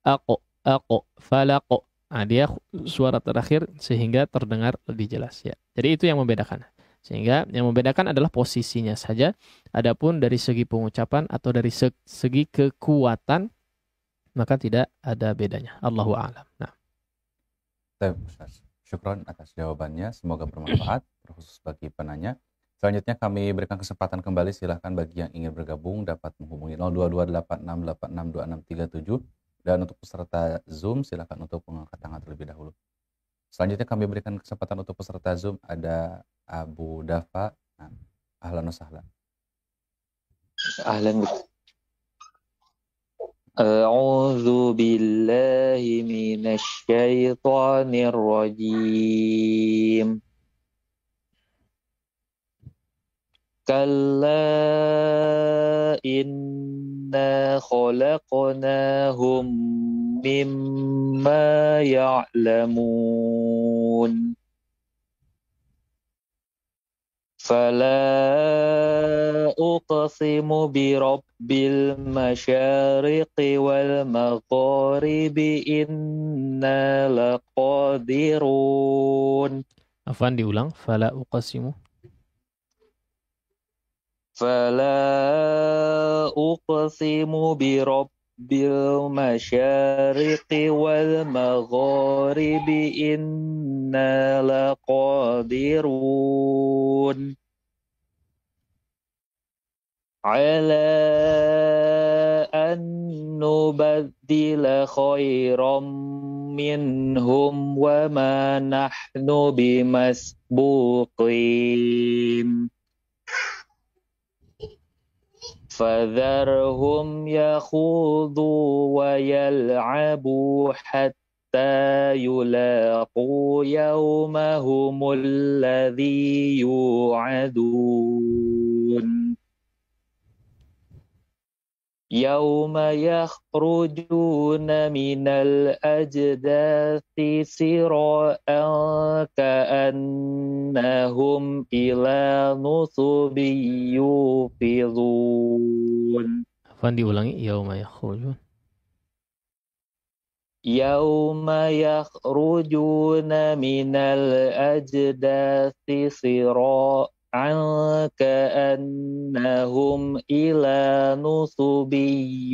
aku aku falako nah, dia suara terakhir sehingga terdengar lebih jelas ya jadi itu yang membedakan sehingga yang membedakan adalah posisinya saja adapun dari segi pengucapan atau dari segi kekuatan maka tidak ada bedanya Allahu a'lam nah terima kasih. Syukron atas jawabannya semoga bermanfaat terkhusus bagi penanya Selanjutnya kami berikan kesempatan kembali silahkan bagi yang ingin bergabung dapat menghubungi 02286862637 dan untuk peserta Zoom silahkan untuk mengangkat tangan terlebih dahulu. Selanjutnya kami berikan kesempatan untuk peserta Zoom ada Abu Dafa. Nah, ahlan wa sahlan. Ahlan. أعوذ بالله من الشيطان الرجيم كلا إنا خلقناهم مما يعلمون فلا أقسم برب المشارق والمغارب إنا لقادرون عفوا أولان فلا أقسم فلا أقسم برب المشارق والمغارب إنا لقادرون على أن نبدل خيرا منهم وما نحن بمسبوقين فذرهم يخوضوا ويلعبوا حتى يلاقوا يومهم الذي يوعدون يوم يخرجون من الأجداث سراء كأنهم إلى نصب يوفضون Fan diulangi yauma yakhrujun minal ajdasi sira'an كأنهم إلى نصب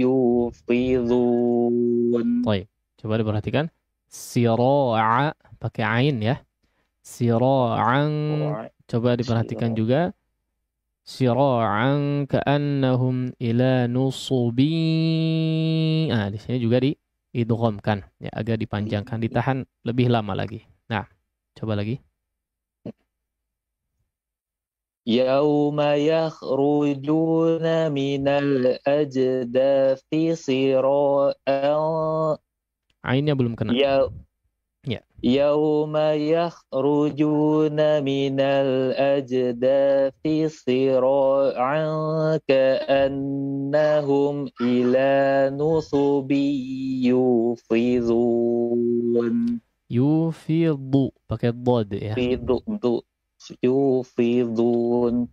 يوفضون طيب coba diperhatikan sira'a pakai ain ya sira'an coba diperhatikan Sira. juga sira'an ka'annahum ila nusubi ah di sini juga diidghamkan ya agak dipanjangkan ditahan lebih lama lagi nah coba lagi يوم يخرجون من الأجداث صراء عيني belum kena يوم يخرجون من الأجداث صراعا كأنهم إلى نصب يوفضون يوفض pakai ضاد ya إيه؟ يوفضون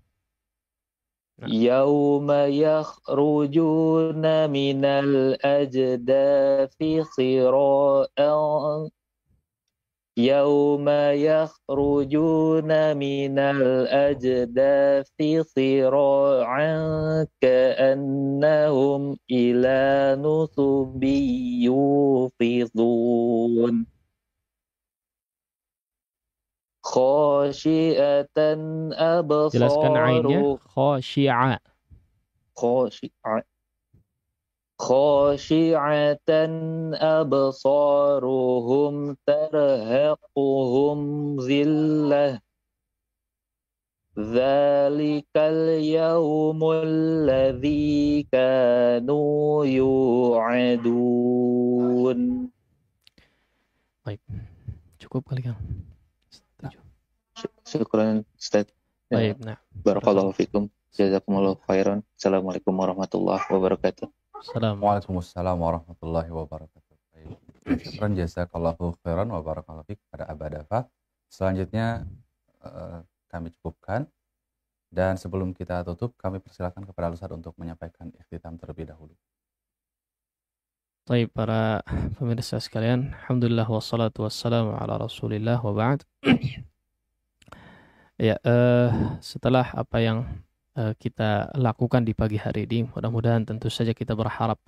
نعم. يوم يخرجون من الأجداث صراء يوم يخرجون من الأجداث صراعا كأنهم إلى نصب يوفضون خاشئة أبصارهم jelaskan ainnya khasyi'a khasyi'a خاشعة أبصارهم ترهقهم ذلة ذلك اليوم الذي كانوا يوعدون طيب cukup kali kang syukuran Ustaz. Ya. Baik, nah. Barakallahu fikum. Jazakumullah khairan. Assalamualaikum warahmatullahi wabarakatuh. Assalamualaikum. warahmatullahi wabarakatuh. Syukran jazakallahu khairan wa barakallahu fik pada Abadafa. Selanjutnya eh, kami cukupkan dan sebelum kita tutup kami persilakan kepada Ustaz untuk menyampaikan ikhtitam terlebih dahulu. Baik para pemirsa sekalian, Alhamdulillah wassalatu wassalamu ala rasulillah wa ba'd. Ya, eh, setelah apa yang uh, kita lakukan di pagi hari ini, mudah-mudahan tentu saja kita berharap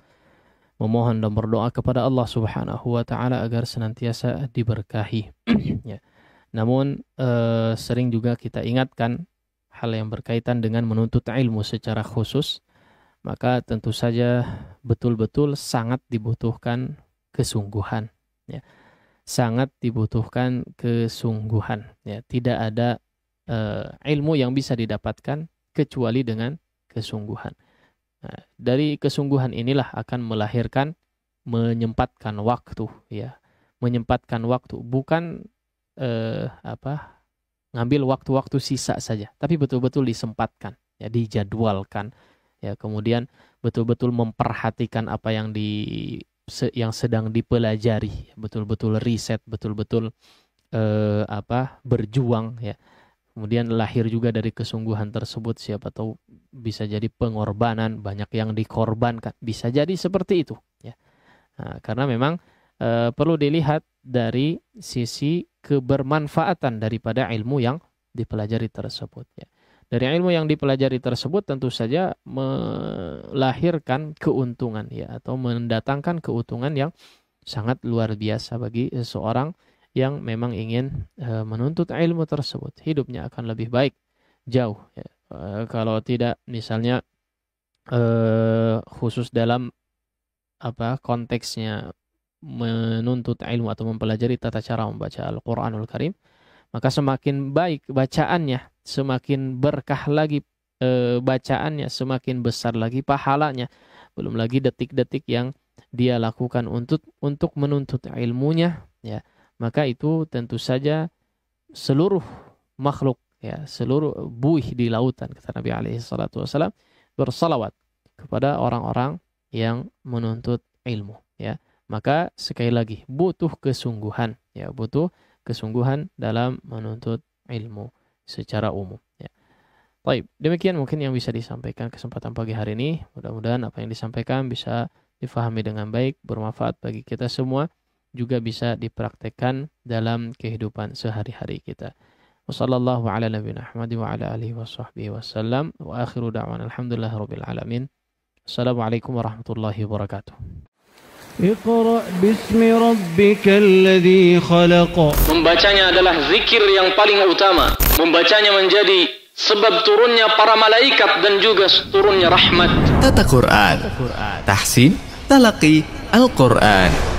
memohon dan berdoa kepada Allah Subhanahu wa taala agar senantiasa diberkahi. ya. Namun uh, sering juga kita ingatkan hal yang berkaitan dengan menuntut ilmu secara khusus, maka tentu saja betul-betul sangat dibutuhkan kesungguhan ya. Sangat dibutuhkan kesungguhan ya. Tidak ada uh, ilmu yang bisa didapatkan kecuali dengan kesungguhan. Nah, dari kesungguhan inilah akan melahirkan menyempatkan waktu ya, menyempatkan waktu bukan uh, apa ngambil waktu-waktu sisa saja, tapi betul-betul disempatkan ya, dijadwalkan ya, kemudian betul-betul memperhatikan apa yang di se, yang sedang dipelajari, betul-betul riset, betul-betul eh, apa berjuang ya kemudian lahir juga dari kesungguhan tersebut siapa tahu bisa jadi pengorbanan banyak yang dikorbankan bisa jadi seperti itu ya nah, karena memang e, perlu dilihat dari sisi kebermanfaatan daripada ilmu yang dipelajari tersebut ya dari ilmu yang dipelajari tersebut tentu saja melahirkan keuntungan ya atau mendatangkan keuntungan yang sangat luar biasa bagi seseorang yang memang ingin eh, menuntut ilmu tersebut hidupnya akan lebih baik jauh ya. eh, kalau tidak misalnya eh, khusus dalam apa konteksnya menuntut ilmu atau mempelajari tata cara membaca Al-Qur'anul Karim maka semakin baik bacaannya semakin berkah lagi e, bacaannya semakin besar lagi pahalanya belum lagi detik-detik yang dia lakukan untuk untuk menuntut ilmunya ya maka itu tentu saja seluruh makhluk ya seluruh buih di lautan kata Nabi alaihi wasallam bersalawat kepada orang-orang yang menuntut ilmu ya maka sekali lagi butuh kesungguhan ya butuh kesungguhan dalam menuntut ilmu secara umum ya Baik, demikian mungkin yang bisa disampaikan kesempatan pagi hari ini. Mudah-mudahan apa yang disampaikan bisa difahami dengan baik, bermanfaat bagi kita semua juga bisa dipraktekkan dalam kehidupan sehari-hari kita. Wassallallahu ala Muhammad wa ala alihi wa akhiru alamin. Assalamualaikum warahmatullahi wabarakatuh. Iqra bismi rabbika alladhi khalaq. Membacanya adalah zikir yang paling utama. Membacanya menjadi sebab turunnya para malaikat dan juga turunnya rahmat. Tata Quran. Tahsin, talaqi, Al-Quran.